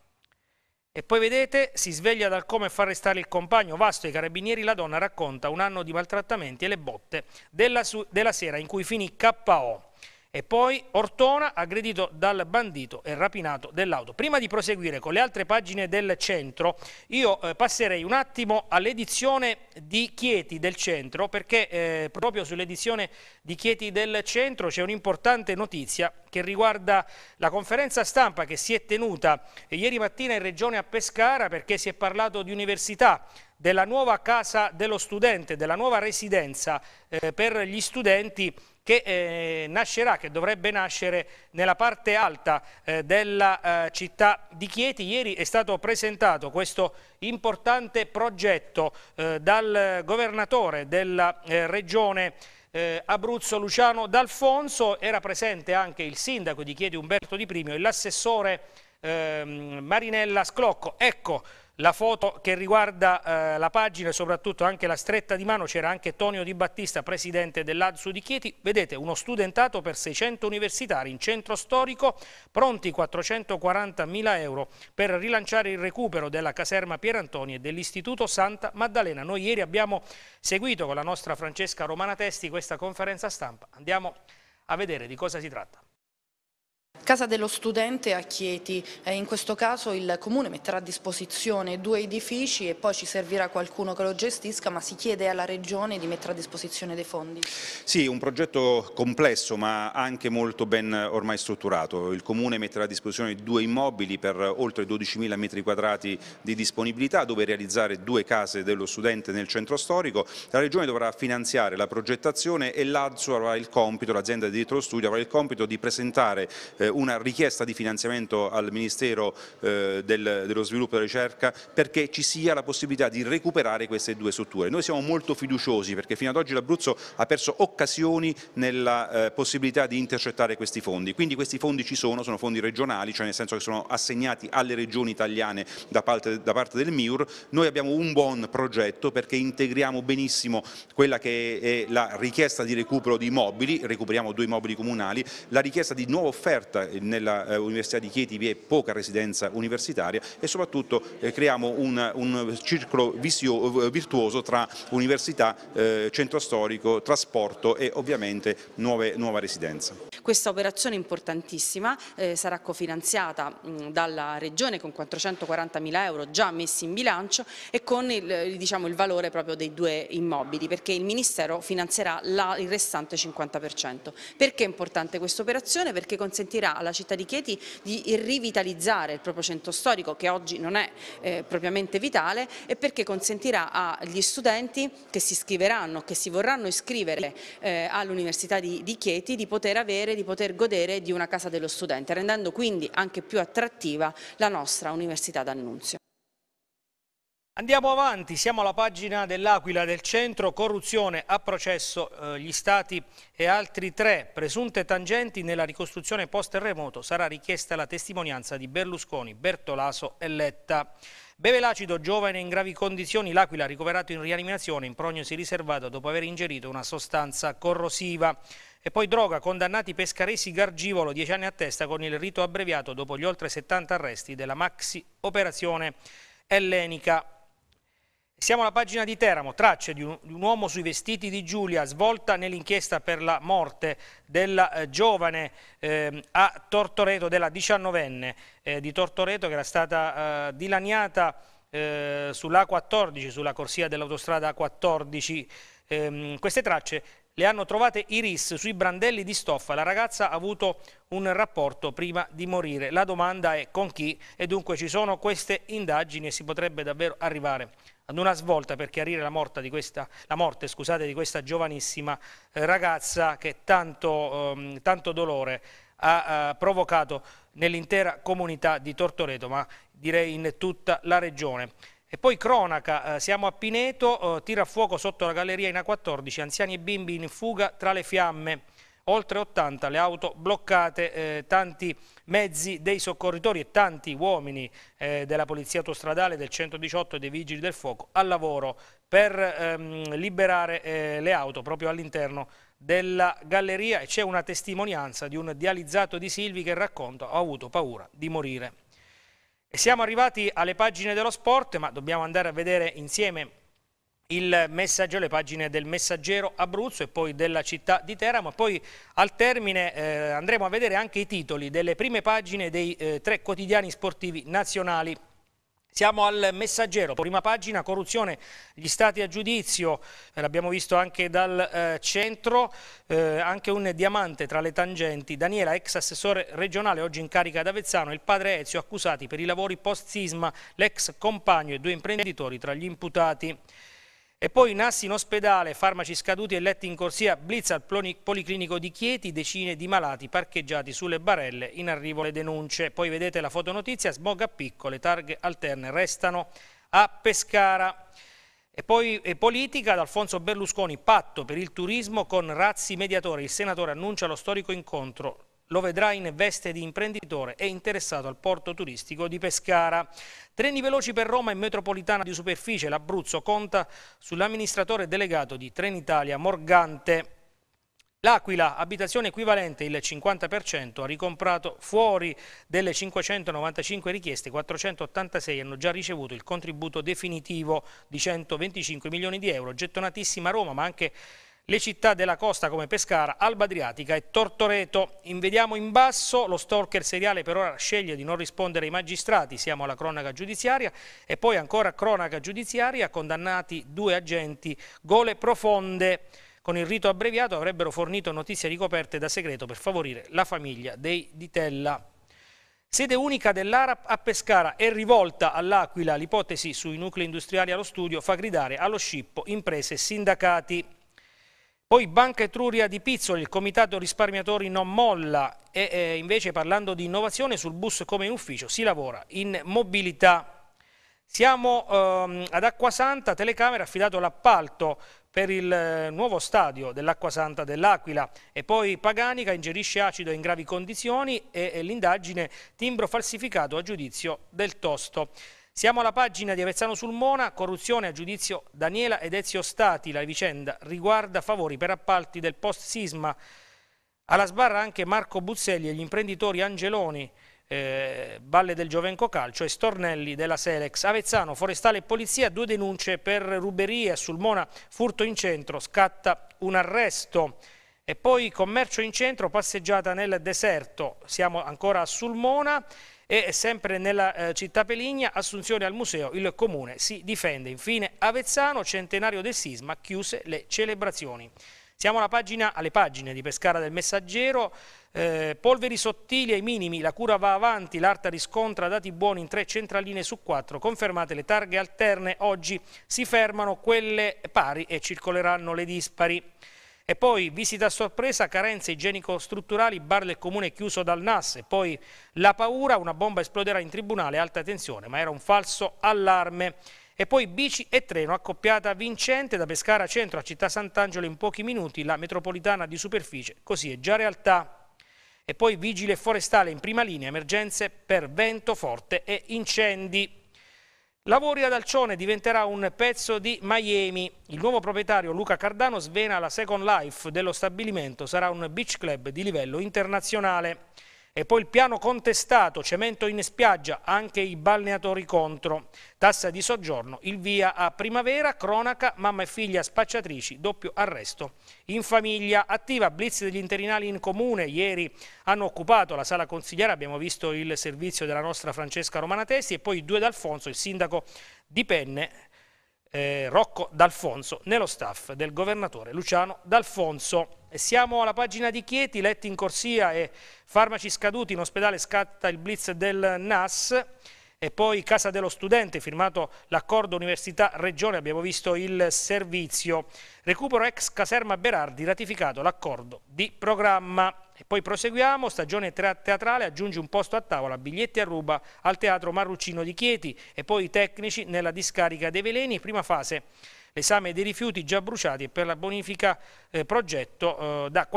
E poi vedete, si sveglia dal come e fa arrestare il compagno, vasto ai carabinieri, la donna racconta un anno di maltrattamenti e le botte della, della sera in cui finì KO e poi Ortona aggredito dal bandito e rapinato dell'auto. Prima di proseguire con le altre pagine del centro, io eh, passerei un attimo all'edizione di Chieti del centro, perché eh, proprio sull'edizione di Chieti del centro c'è un'importante notizia che riguarda la conferenza stampa che si è tenuta eh, ieri mattina in regione a Pescara, perché si è parlato di università, della nuova casa dello studente, della nuova residenza eh, per gli studenti che eh, nascerà, che dovrebbe nascere nella parte alta eh, della eh, città di Chieti. Ieri è stato presentato questo importante progetto eh, dal governatore della eh, regione eh, Abruzzo Luciano D'Alfonso, era presente anche il sindaco di Chieti Umberto Di Primio e l'assessore ehm, Marinella Sclocco. Ecco, la foto che riguarda eh, la pagina e soprattutto anche la stretta di mano c'era anche Tonio Di Battista, presidente dell'Azzu di Chieti. Vedete, uno studentato per 600 universitari in centro storico, pronti 440 mila euro per rilanciare il recupero della caserma Pierantoni e dell'Istituto Santa Maddalena. Noi ieri abbiamo seguito con la nostra Francesca Romana Testi questa conferenza stampa. Andiamo a vedere di cosa si tratta. Casa dello Studente a Chieti, in questo caso il Comune metterà a disposizione due edifici e poi ci servirà qualcuno che lo gestisca ma si chiede alla Regione di mettere a disposizione dei fondi. Sì, un progetto complesso ma anche molto ben ormai strutturato. Il Comune metterà a disposizione due immobili per oltre 12.000 metri quadrati di disponibilità dove realizzare due case dello studente nel centro storico. La Regione dovrà finanziare la progettazione e l'Azzo avrà il compito, l'azienda di diritto allo studio avrà il compito di presentare eh, una richiesta di finanziamento al Ministero eh, del, dello Sviluppo e della Ricerca perché ci sia la possibilità di recuperare queste due strutture. Noi siamo molto fiduciosi perché fino ad oggi l'Abruzzo ha perso occasioni nella eh, possibilità di intercettare questi fondi, quindi questi fondi ci sono, sono fondi regionali, cioè nel senso che sono assegnati alle regioni italiane da parte, da parte del MIUR, noi abbiamo un buon progetto perché integriamo benissimo quella che è la richiesta di recupero di mobili, recuperiamo due mobili comunali, la richiesta di nuova offerta offerta nella eh, Università di Chieti vi è poca residenza universitaria e soprattutto eh, creiamo un, un circolo visio, eh, virtuoso tra università, centro storico, trasporto e ovviamente nuove, nuova residenza. Questa operazione importantissima eh, sarà cofinanziata mh, dalla Regione con 440 mila euro già messi in bilancio e con il, eh, diciamo, il, valore proprio dei due immobili perché il Ministero finanzierà la, il restante 50%. Perché è importante questa operazione? Perché consentirà alla città di Chieti di rivitalizzare il proprio centro storico che oggi non è eh, propriamente vitale e perché consentirà agli studenti che si iscriveranno, che si vorranno iscrivere eh, all'Università di, di Chieti di poter avere permettere di poter godere di una casa dello studente, rendendo quindi anche più attrattiva la nostra Università d'Annunzio. Andiamo avanti, siamo alla pagina dell'Aquila del centro, corruzione a processo, eh, gli stati e altri tre presunte tangenti nella ricostruzione post-terremoto sarà richiesta la testimonianza di Berlusconi, Bertolaso e Letta. Beve l'acido giovane in gravi condizioni, l'Aquila ricoverato in rianimazione in prognosi riservata dopo aver ingerito una sostanza corrosiva. E poi droga, condannati pescaresi Gargivolo, 10 anni a testa con il rito abbreviato dopo gli oltre 70 arresti della maxi operazione ellenica. Siamo alla pagina di Teramo, tracce di un, di un uomo sui vestiti di Giulia, svolta nell'inchiesta per la morte della eh, giovane eh, a Tortoreto, della diciannovenne eh, di Tortoreto che era stata eh, dilaniata eh, sulla 14 sulla corsia dell'autostrada A14. Ehm, queste tracce le hanno trovate Iris sui brandelli di stoffa. La ragazza ha avuto un rapporto prima di morire. La domanda è con chi e dunque ci sono queste indagini e si potrebbe davvero arrivare ad una svolta per chiarire la morte di questa, morte, scusate, di questa giovanissima eh, ragazza che tanto, ehm, tanto dolore ha eh, provocato nell'intera comunità di Tortoreto, ma direi in tutta la regione. E poi cronaca, eh, siamo a Pineto, eh, tira fuoco sotto la galleria in A14, anziani e bimbi in fuga tra le fiamme oltre 80 le auto bloccate, eh, tanti mezzi dei soccorritori e tanti uomini eh, della Polizia Autostradale, del 118 e dei Vigili del Fuoco al lavoro per ehm, liberare eh, le auto proprio all'interno della galleria e c'è una testimonianza di un dializzato di Silvi che racconta ho avuto paura di morire. E siamo arrivati alle pagine dello sport ma dobbiamo andare a vedere insieme il messaggio, le pagine del Messaggero Abruzzo e poi della città di Teramo. Poi al termine eh, andremo a vedere anche i titoli delle prime pagine dei eh, tre quotidiani sportivi nazionali. Siamo al messaggero, prima pagina, corruzione, gli stati a giudizio, eh, l'abbiamo visto anche dal eh, centro, eh, anche un diamante tra le tangenti, Daniela ex assessore regionale oggi in carica ad Avezzano, il padre Ezio accusati per i lavori post sisma, l'ex compagno e due imprenditori tra gli imputati. E poi nassi in ospedale, farmaci scaduti e letti in corsia, blitz al policlinico di Chieti, decine di malati parcheggiati sulle barelle, in arrivo le denunce. Poi vedete la fotonotizia, smog a picco, le targhe alterne restano a Pescara. E poi e politica, ad Alfonso Berlusconi, patto per il turismo con Razzi Mediatore. Il senatore annuncia lo storico incontro lo vedrà in veste di imprenditore e interessato al porto turistico di Pescara. Treni veloci per Roma e metropolitana di superficie, l'Abruzzo conta sull'amministratore delegato di Trenitalia Morgante. L'Aquila, abitazione equivalente il 50%, ha ricomprato fuori delle 595 richieste, 486 hanno già ricevuto il contributo definitivo di 125 milioni di euro, gettonatissima Roma ma anche le città della costa come Pescara, Alba Adriatica e Tortoreto. Invediamo in basso, lo stalker seriale per ora sceglie di non rispondere ai magistrati, siamo alla cronaca giudiziaria e poi ancora cronaca giudiziaria, condannati due agenti, gole profonde. Con il rito abbreviato avrebbero fornito notizie ricoperte da segreto per favorire la famiglia dei Ditella. Sede unica dell'Arap a Pescara è rivolta all'Aquila. L'ipotesi sui nuclei industriali allo studio fa gridare allo scippo imprese e sindacati. Poi Banca Etruria di Pizzoli, il comitato risparmiatori non molla e eh, invece parlando di innovazione sul bus come in ufficio si lavora in mobilità. Siamo ehm, ad Acquasanta, telecamera affidato l'appalto per il eh, nuovo stadio dell'Acquasanta dell'Aquila e poi Paganica ingerisce acido in gravi condizioni e, e l'indagine timbro falsificato a giudizio del Tosto. Siamo alla pagina di Avezzano Sulmona, corruzione a giudizio Daniela ed Ezio Stati, la vicenda riguarda favori per appalti del post-sisma. Alla sbarra anche Marco Buzzelli e gli imprenditori Angeloni, eh, Balle del Giovenco Calcio e Stornelli della Selex. Avezzano, Forestale e Polizia, due denunce per ruberia, Sulmona, furto in centro, scatta un arresto. E poi commercio in centro, passeggiata nel deserto. Siamo ancora a Sulmona. E sempre nella eh, città Peligna, assunzione al museo, il comune si difende. Infine Avezzano, centenario del sisma, chiuse le celebrazioni. Siamo alla pagina, alle pagine di Pescara del Messaggero, eh, polveri sottili ai minimi, la cura va avanti, l'Arta riscontra dati buoni in tre centraline su quattro, confermate le targhe alterne, oggi si fermano quelle pari e circoleranno le dispari. E poi visita a sorpresa, carenze igienico-strutturali, bar del comune chiuso dal NAS. E poi la paura, una bomba esploderà in tribunale, alta tensione, ma era un falso allarme. E poi bici e treno, accoppiata vincente da Pescara Centro a Città Sant'Angelo in pochi minuti, la metropolitana di superficie, così è già realtà. E poi vigile forestale in prima linea, emergenze per vento forte e incendi. Lavori ad Alcione diventerà un pezzo di Miami. Il nuovo proprietario Luca Cardano svena la Second Life dello stabilimento. Sarà un beach club di livello internazionale. E poi il piano contestato, cemento in spiaggia, anche i balneatori contro. Tassa di soggiorno, il via a primavera, cronaca, mamma e figlia spacciatrici, doppio arresto in famiglia. Attiva blitz degli interinali in comune, ieri hanno occupato la sala consigliera, abbiamo visto il servizio della nostra Francesca Romanatesi e poi i due d'Alfonso, il sindaco di Penne eh, Rocco D'Alfonso nello staff del governatore Luciano D'Alfonso. Siamo alla pagina di Chieti, letti in corsia e farmaci scaduti in ospedale scatta il blitz del NAS e poi Casa dello Studente, firmato l'accordo Università-Regione, abbiamo visto il servizio. Recupero ex caserma Berardi, ratificato l'accordo di programma. E poi proseguiamo, stagione teatrale, aggiunge un posto a tavola, biglietti a ruba al Teatro Marruccino di Chieti e poi i tecnici nella discarica dei veleni, prima fase l'esame dei rifiuti già bruciati e per la bonifica eh, progetto eh, da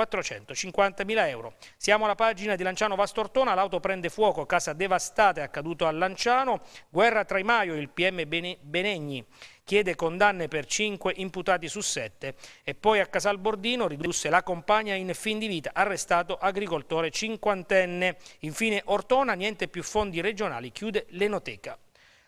mila euro. Siamo alla pagina di Lanciano Vastortona, l'auto prende fuoco, casa devastata è accaduto a Lanciano, guerra tra i Maio e il PM Bene Benegni chiede condanne per 5 imputati su 7 e poi a Casalbordino ridusse la compagna in fin di vita, arrestato agricoltore cinquantenne. Infine Ortona, niente più fondi regionali, chiude l'enoteca.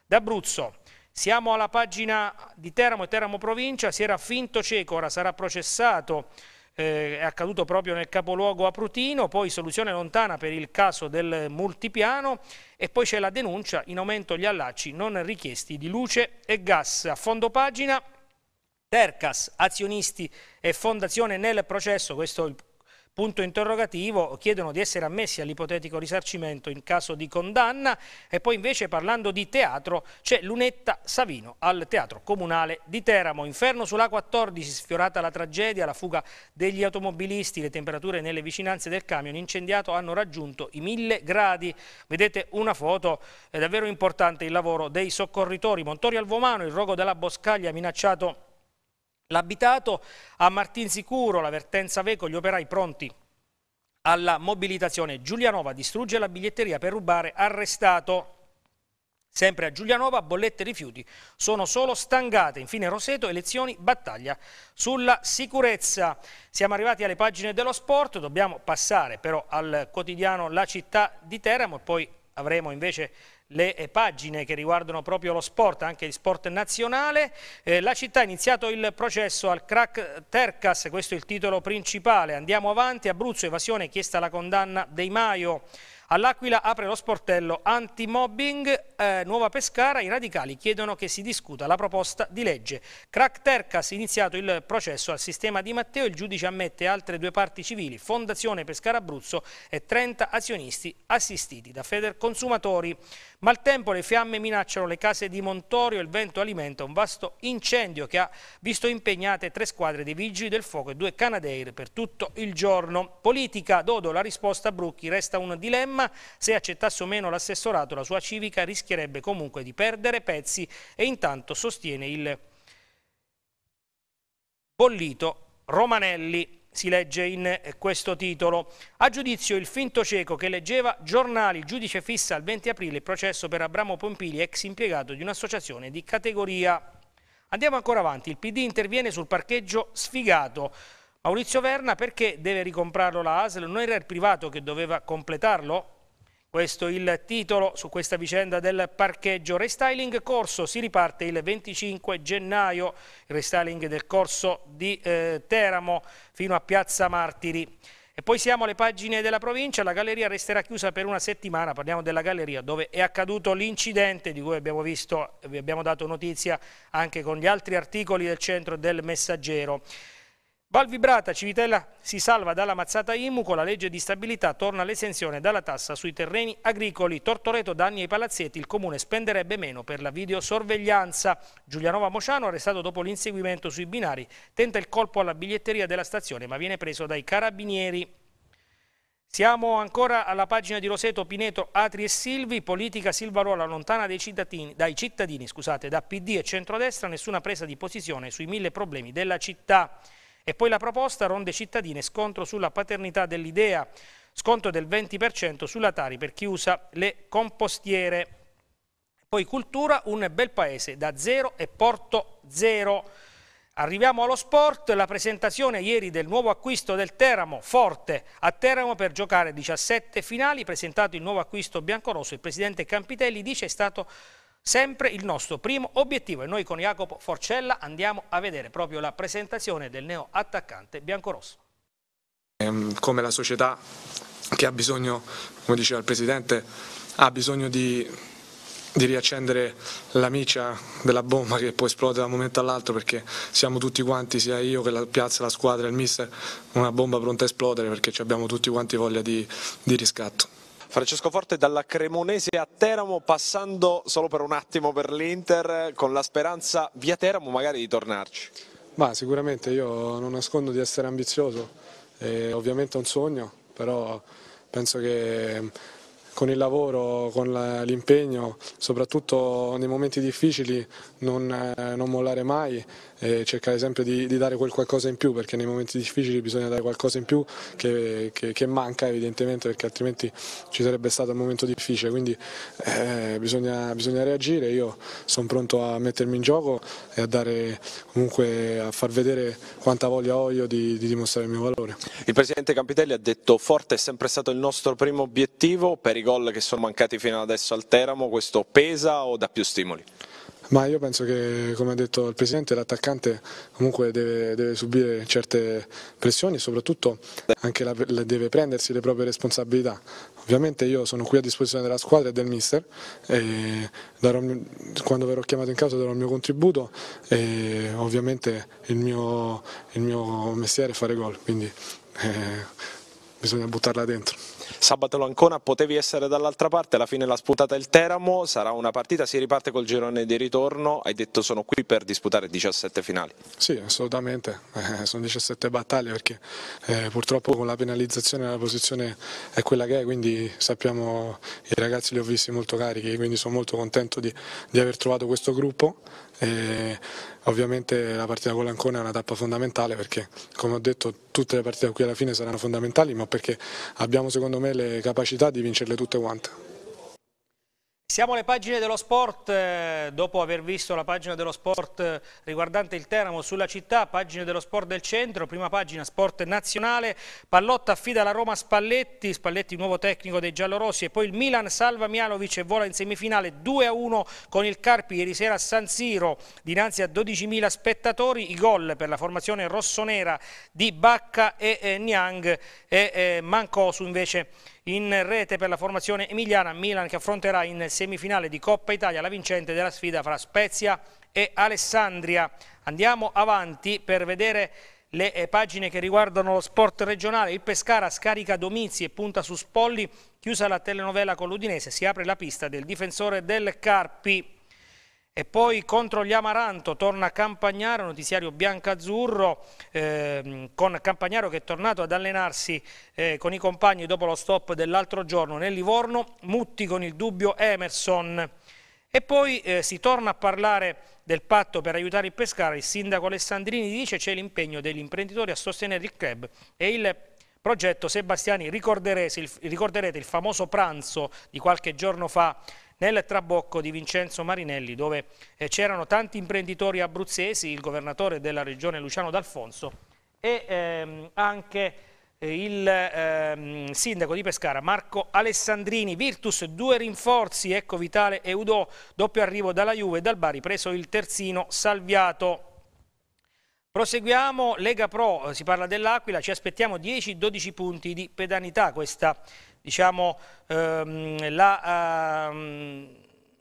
D'Abruzzo, siamo alla pagina di Teramo e Teramo Provincia, si era finto cieco, ora sarà processato, eh, è accaduto proprio nel capoluogo Aprutino, poi soluzione lontana per il caso del multipiano e poi c'è la denuncia in aumento gli allacci non richiesti di luce e gas. A fondo pagina Tercas, azionisti e fondazione nel processo, questo è il punto interrogativo, chiedono di essere ammessi all'ipotetico risarcimento in caso di condanna e poi invece parlando di teatro c'è Lunetta Savino al Teatro Comunale di Teramo. Inferno sulla A14, sfiorata la tragedia, la fuga degli automobilisti, le temperature nelle vicinanze del camion incendiato hanno raggiunto i mille gradi. Vedete una foto, è davvero importante il lavoro dei soccorritori. Montori al Vomano, il rogo della Boscaglia minacciato l'abitato, a Martinsicuro, la Vertenza Veco, gli operai pronti alla mobilitazione. Giulianova distrugge la biglietteria per rubare, arrestato. Sempre a Giulianova, bollette rifiuti sono solo stangate. Infine Roseto, elezioni, battaglia sulla sicurezza. Siamo arrivati alle pagine dello sport, dobbiamo passare però al quotidiano La Città di Teramo e poi avremo invece le eh, pagine che riguardano proprio lo sport, anche il sport nazionale. Eh, la città ha iniziato il processo al crack Tercas, questo è il titolo principale. Andiamo avanti, Abruzzo, evasione, chiesta la condanna dei Maio. All'Aquila apre lo sportello anti-mobbing, eh, Nuova Pescara, i radicali chiedono che si discuta la proposta di legge. Crack Tercas, iniziato il processo al sistema di Matteo, il giudice ammette altre due parti civili, Fondazione Pescara Abruzzo e 30 azionisti assistiti da Feder Consumatori. Maltempo, le fiamme minacciano le case di Montorio, il vento alimenta un vasto incendio che ha visto impegnate tre squadre dei vigili del fuoco e due Canadair per tutto il giorno. Politica, Dodo, la risposta a Brucchi resta un dilemma, se accettasse o meno l'assessorato la sua civica rischierebbe comunque di perdere pezzi e intanto sostiene il bollito Romanelli si legge in eh, questo titolo. A giudizio il finto cieco che leggeva giornali, il giudice fissa il 20 aprile il processo per Abramo Pompili, ex impiegato di un'associazione di categoria. Andiamo ancora avanti, il PD interviene sul parcheggio sfigato. Maurizio Verna perché deve ricomprarlo la ASL? Non era il privato che doveva completarlo? Questo il titolo su questa vicenda del parcheggio. Restyling corso, si riparte il 25 gennaio, il restyling del corso di eh, Teramo fino a Piazza Martiri. E poi siamo alle pagine della provincia, la galleria resterà chiusa per una settimana, parliamo della galleria dove è accaduto l'incidente di cui abbiamo visto, vi abbiamo dato notizia anche con gli altri articoli del centro del messaggero. Valvibrata Civitella si salva dalla mazzata IMU con la legge di stabilità torna l'esenzione dalla tassa sui terreni agricoli. Tortoreto danni ai palazzetti, il comune spenderebbe meno per la videosorveglianza. Giulianova Mociano, arrestato dopo l'inseguimento sui binari, tenta il colpo alla biglietteria della stazione ma viene preso dai carabinieri. Siamo ancora alla pagina di Roseto, Pineto, Atri e Silvi, politica Silvarola lontana cittadini, dai cittadini, scusate, da PD e centrodestra, nessuna presa di posizione sui mille problemi della città. E poi la proposta ronde cittadine, scontro sulla paternità dell'idea, sconto del 20% sulla Tari per chi usa le compostiere. Poi cultura, un bel paese da zero e porto zero. Arriviamo allo sport, la presentazione ieri del nuovo acquisto del Teramo, forte a Teramo per giocare 17 finali, presentato il nuovo acquisto biancorosso, il presidente Campitelli dice è stato sempre il nostro primo obiettivo e noi con Jacopo Forcella andiamo a vedere proprio la presentazione del neo attaccante biancorosso. Ehm, come la società che ha bisogno, come diceva il Presidente, ha bisogno di, di riaccendere la miccia della bomba che può esplodere da un momento all'altro perché siamo tutti quanti, sia io che la piazza, la squadra, il mister, una bomba pronta a esplodere perché abbiamo tutti quanti voglia di, di riscatto. Francesco Forte dalla Cremonese a Teramo passando solo per un attimo per l'Inter con la speranza via Teramo magari di tornarci. Ma sicuramente io non nascondo di essere ambizioso, e ovviamente è un sogno, però penso che con il lavoro, con l'impegno, soprattutto nei momenti difficili non, non mollare mai e cercare sempre di, di, dare quel qualcosa in più perché nei momenti difficili bisogna dare qualcosa in più che, che, che manca evidentemente perché altrimenti ci sarebbe stato un momento difficile, quindi eh, bisogna, bisogna, reagire, io sono pronto a mettermi in gioco e a dare comunque a far vedere quanta voglia ho io di, di dimostrare il mio valore. Il presidente Campitelli ha detto forte è sempre stato il nostro primo obiettivo per i gol che sono mancati fino adesso al Teramo, questo pesa o dà più stimoli? Ma io penso che, come ha detto il Presidente, l'attaccante comunque deve, deve, subire certe pressioni e soprattutto anche la, deve prendersi le proprie responsabilità. Ovviamente io sono qui a disposizione della squadra e del mister, e darò, quando verrò chiamato in causa darò il mio contributo e ovviamente il mio, il mio mestiere è fare gol, quindi eh, bisogna buttarla dentro. Sabato Lancona potevi essere dall'altra parte, alla fine l'ha sputata il Teramo, sarà una partita, si riparte col girone di ritorno, hai detto sono qui per disputare 17 finali. Sì, assolutamente, eh, sono 17 battaglie perché eh, purtroppo con la penalizzazione la posizione è quella che è, quindi sappiamo i ragazzi li ho visti molto carichi, quindi sono molto contento di, di aver trovato questo gruppo e ovviamente la partita con l'Ancona è una tappa fondamentale perché come ho detto tutte le partite qui alla fine saranno fondamentali ma perché abbiamo secondo me le capacità di vincerle tutte quante. Siamo alle pagine dello sport, eh, dopo aver visto la pagina dello sport eh, riguardante il Teramo sulla città, pagine dello sport del centro, prima pagina sport nazionale, Pallotta affida la Roma Spalletti, Spalletti nuovo tecnico dei giallorossi e poi il Milan salva Mialovic e vola in semifinale 2-1 con il Carpi ieri sera a San Siro dinanzi a 12.000 spettatori, i gol per la formazione rossonera di Bacca e eh, Niang e eh, Mancosu invece in rete per la formazione emiliana Milan che affronterà in semifinale di Coppa Italia la vincente della sfida fra Spezia e Alessandria. Andiamo avanti per vedere le eh, pagine che riguardano lo sport regionale. Il Pescara scarica Domizi e punta su Spolli, chiusa la telenovela con l'Udinese, si apre la pista del difensore del Carpi. E poi contro gli Amaranto torna Campagnaro, notiziario biancazzurro, eh, con Campagnaro che è tornato ad allenarsi eh, con i compagni dopo lo stop dell'altro giorno nel Livorno, Mutti con il dubbio Emerson. E poi eh, si torna a parlare del patto per aiutare il Pescara, il sindaco Alessandrini dice c'è l'impegno degli imprenditori a sostenere il club e il progetto Sebastiani ricorderete il, ricorderete il famoso pranzo di qualche giorno fa nel trabocco di Vincenzo Marinelli dove eh, c'erano tanti imprenditori abruzzesi, il governatore della regione Luciano D'Alfonso e ehm, anche eh, il ehm, sindaco di Pescara Marco Alessandrini, Virtus due rinforzi, ecco Vitale e Udo doppio arrivo dalla Juve e dal Bari, preso il terzino Salviato. Proseguiamo, Lega Pro, eh, si parla dell'Aquila, ci aspettiamo 10-12 punti di pedanità questa diciamo, ehm, la, ehm,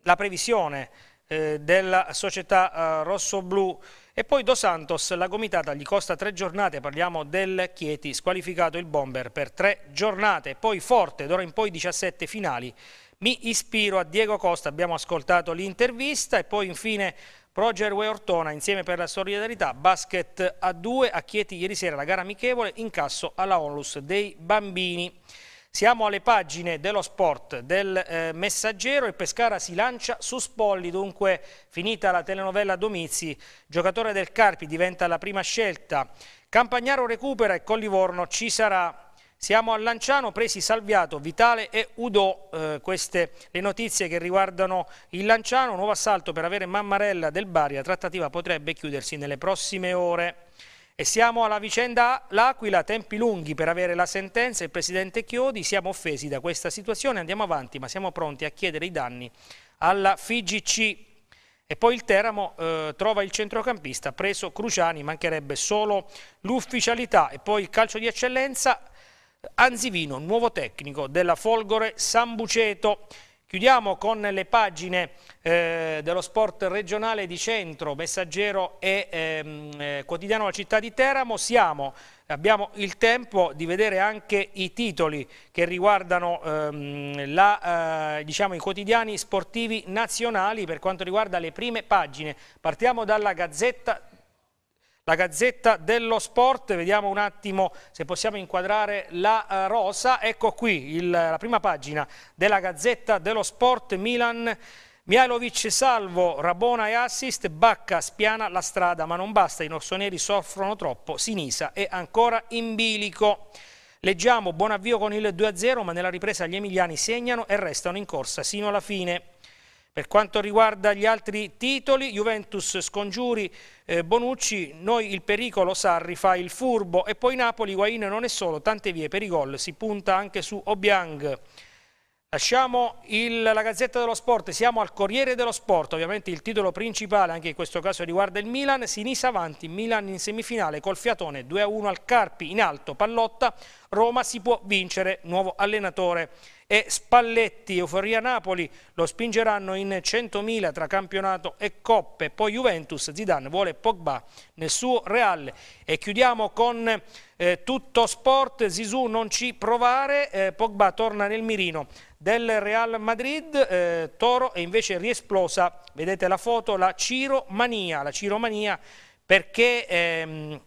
la, previsione eh, della società eh, rosso-blu e poi Dos Santos, la gomitata gli costa tre giornate, parliamo del Chieti, squalificato il bomber per tre giornate, poi forte, d'ora in poi 17 finali. Mi ispiro a Diego Costa, abbiamo ascoltato l'intervista e poi infine Roger Weortona insieme per la solidarietà, basket a due a Chieti ieri sera, la gara amichevole, incasso alla onlus dei bambini. Siamo alle pagine dello sport del eh, Messaggero e Pescara si lancia su Spolli, dunque finita la telenovela Domizi, giocatore del Carpi diventa la prima scelta, Campagnaro recupera e con Livorno ci sarà siamo a Lanciano, presi Salviato, Vitale e Udo, eh, queste le notizie che riguardano il Lanciano, nuovo assalto per avere Mammarella del Bari, la trattativa potrebbe chiudersi nelle prossime ore. E siamo alla vicenda L'Aquila, tempi lunghi per avere la sentenza, il presidente Chiodi, siamo offesi da questa situazione, andiamo avanti ma siamo pronti a chiedere i danni alla FIGC. E poi il Teramo eh, trova il centrocampista, preso Cruciani, mancherebbe solo l'ufficialità. E poi il calcio di eccellenza, Anzivino, nuovo tecnico della Folgore Sambuceto. Chiudiamo con le pagine eh, dello sport regionale di centro, messaggero e ehm, eh, quotidiano La città di Teramo. Siamo abbiamo il tempo di vedere anche i titoli che riguardano ehm, la, eh, diciamo, i quotidiani sportivi nazionali per quanto riguarda le prime pagine. Partiamo dalla Gazzetta la Gazzetta dello Sport, vediamo un attimo se possiamo inquadrare la uh, rosa. Ecco qui il, la prima pagina della Gazzetta dello Sport Milan. Mialovic salvo, Rabona e assist, Bacca spiana la strada, ma non basta, i rossoneri soffrono troppo, Sinisa è ancora in bilico. Leggiamo, buon avvio con il 2-0, ma nella ripresa gli emiliani segnano e restano in corsa sino alla fine. Per quanto riguarda gli altri titoli, Juventus scongiuri eh, Bonucci, noi il pericolo Sarri fa il furbo e poi Napoli, Guain non è solo, tante vie per i gol, si punta anche su Obiang. Lasciamo il, la Gazzetta dello Sport, siamo al Corriere dello Sport, ovviamente il titolo principale anche in questo caso riguarda il Milan, Sinisa avanti, Milan in semifinale col fiatone 2-1 al Carpi, in alto pallotta, Roma si può vincere, nuovo allenatore e Spalletti, Euforia Napoli lo spingeranno in 100.000 tra campionato e coppe, poi Juventus, Zidane vuole Pogba nel suo Real e chiudiamo con eh, tutto sport, Zizou non ci provare, eh, Pogba torna nel mirino del Real Madrid, eh, Toro è invece riesplosa, vedete la foto, la Ciromania, la Ciromania perché... Ehm,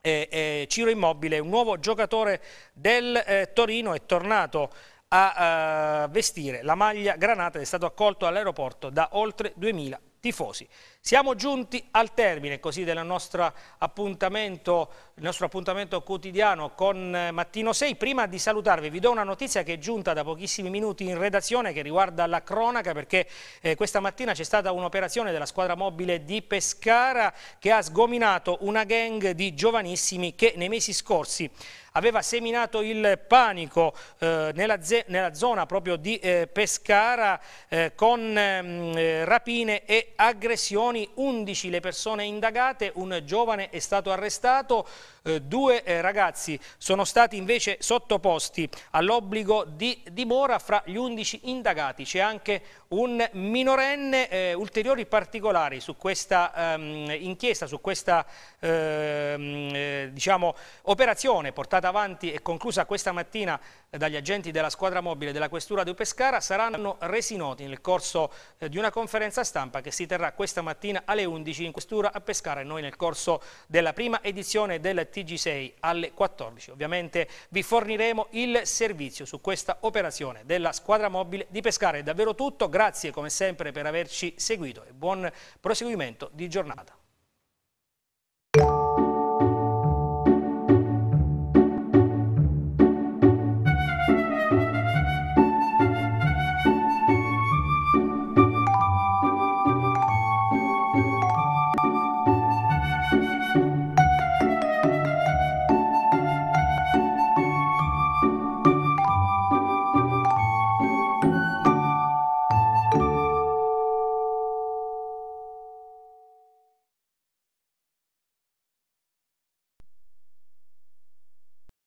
Ciro Immobile, un nuovo giocatore del eh, Torino, è tornato a eh, vestire la maglia granata ed è stato accolto all'aeroporto da oltre 2000 tifosi. Siamo giunti al termine così del nostro appuntamento, nostro appuntamento quotidiano con eh, Mattino 6. Prima di salutarvi vi do una notizia che è giunta da pochissimi minuti in redazione che riguarda la cronaca perché eh, questa mattina c'è stata un'operazione della squadra mobile di Pescara che ha sgominato una gang di giovanissimi che nei mesi scorsi aveva seminato il panico eh, nella, nella, zona proprio di eh, Pescara eh, con ehm, eh, rapine e aggressioni testimoni, 11 le persone indagate, un giovane è stato arrestato, eh, due eh, ragazzi sono stati invece sottoposti all'obbligo di dimora fra gli 11 indagati. C'è anche un minorenne, eh, ulteriori particolari su questa ehm, inchiesta, su questa ehm, eh, diciamo, operazione portata avanti e conclusa questa mattina dagli agenti della squadra mobile della Questura di Pescara saranno resi noti nel corso eh, di una conferenza stampa che si terrà questa mattina alle 11 in Questura a Pescara e noi nel corso della prima edizione del TG6 alle 14. Ovviamente vi forniremo il servizio su questa operazione della squadra mobile di Pescara. È davvero tutto, grazie come sempre per averci seguito e buon proseguimento di giornata.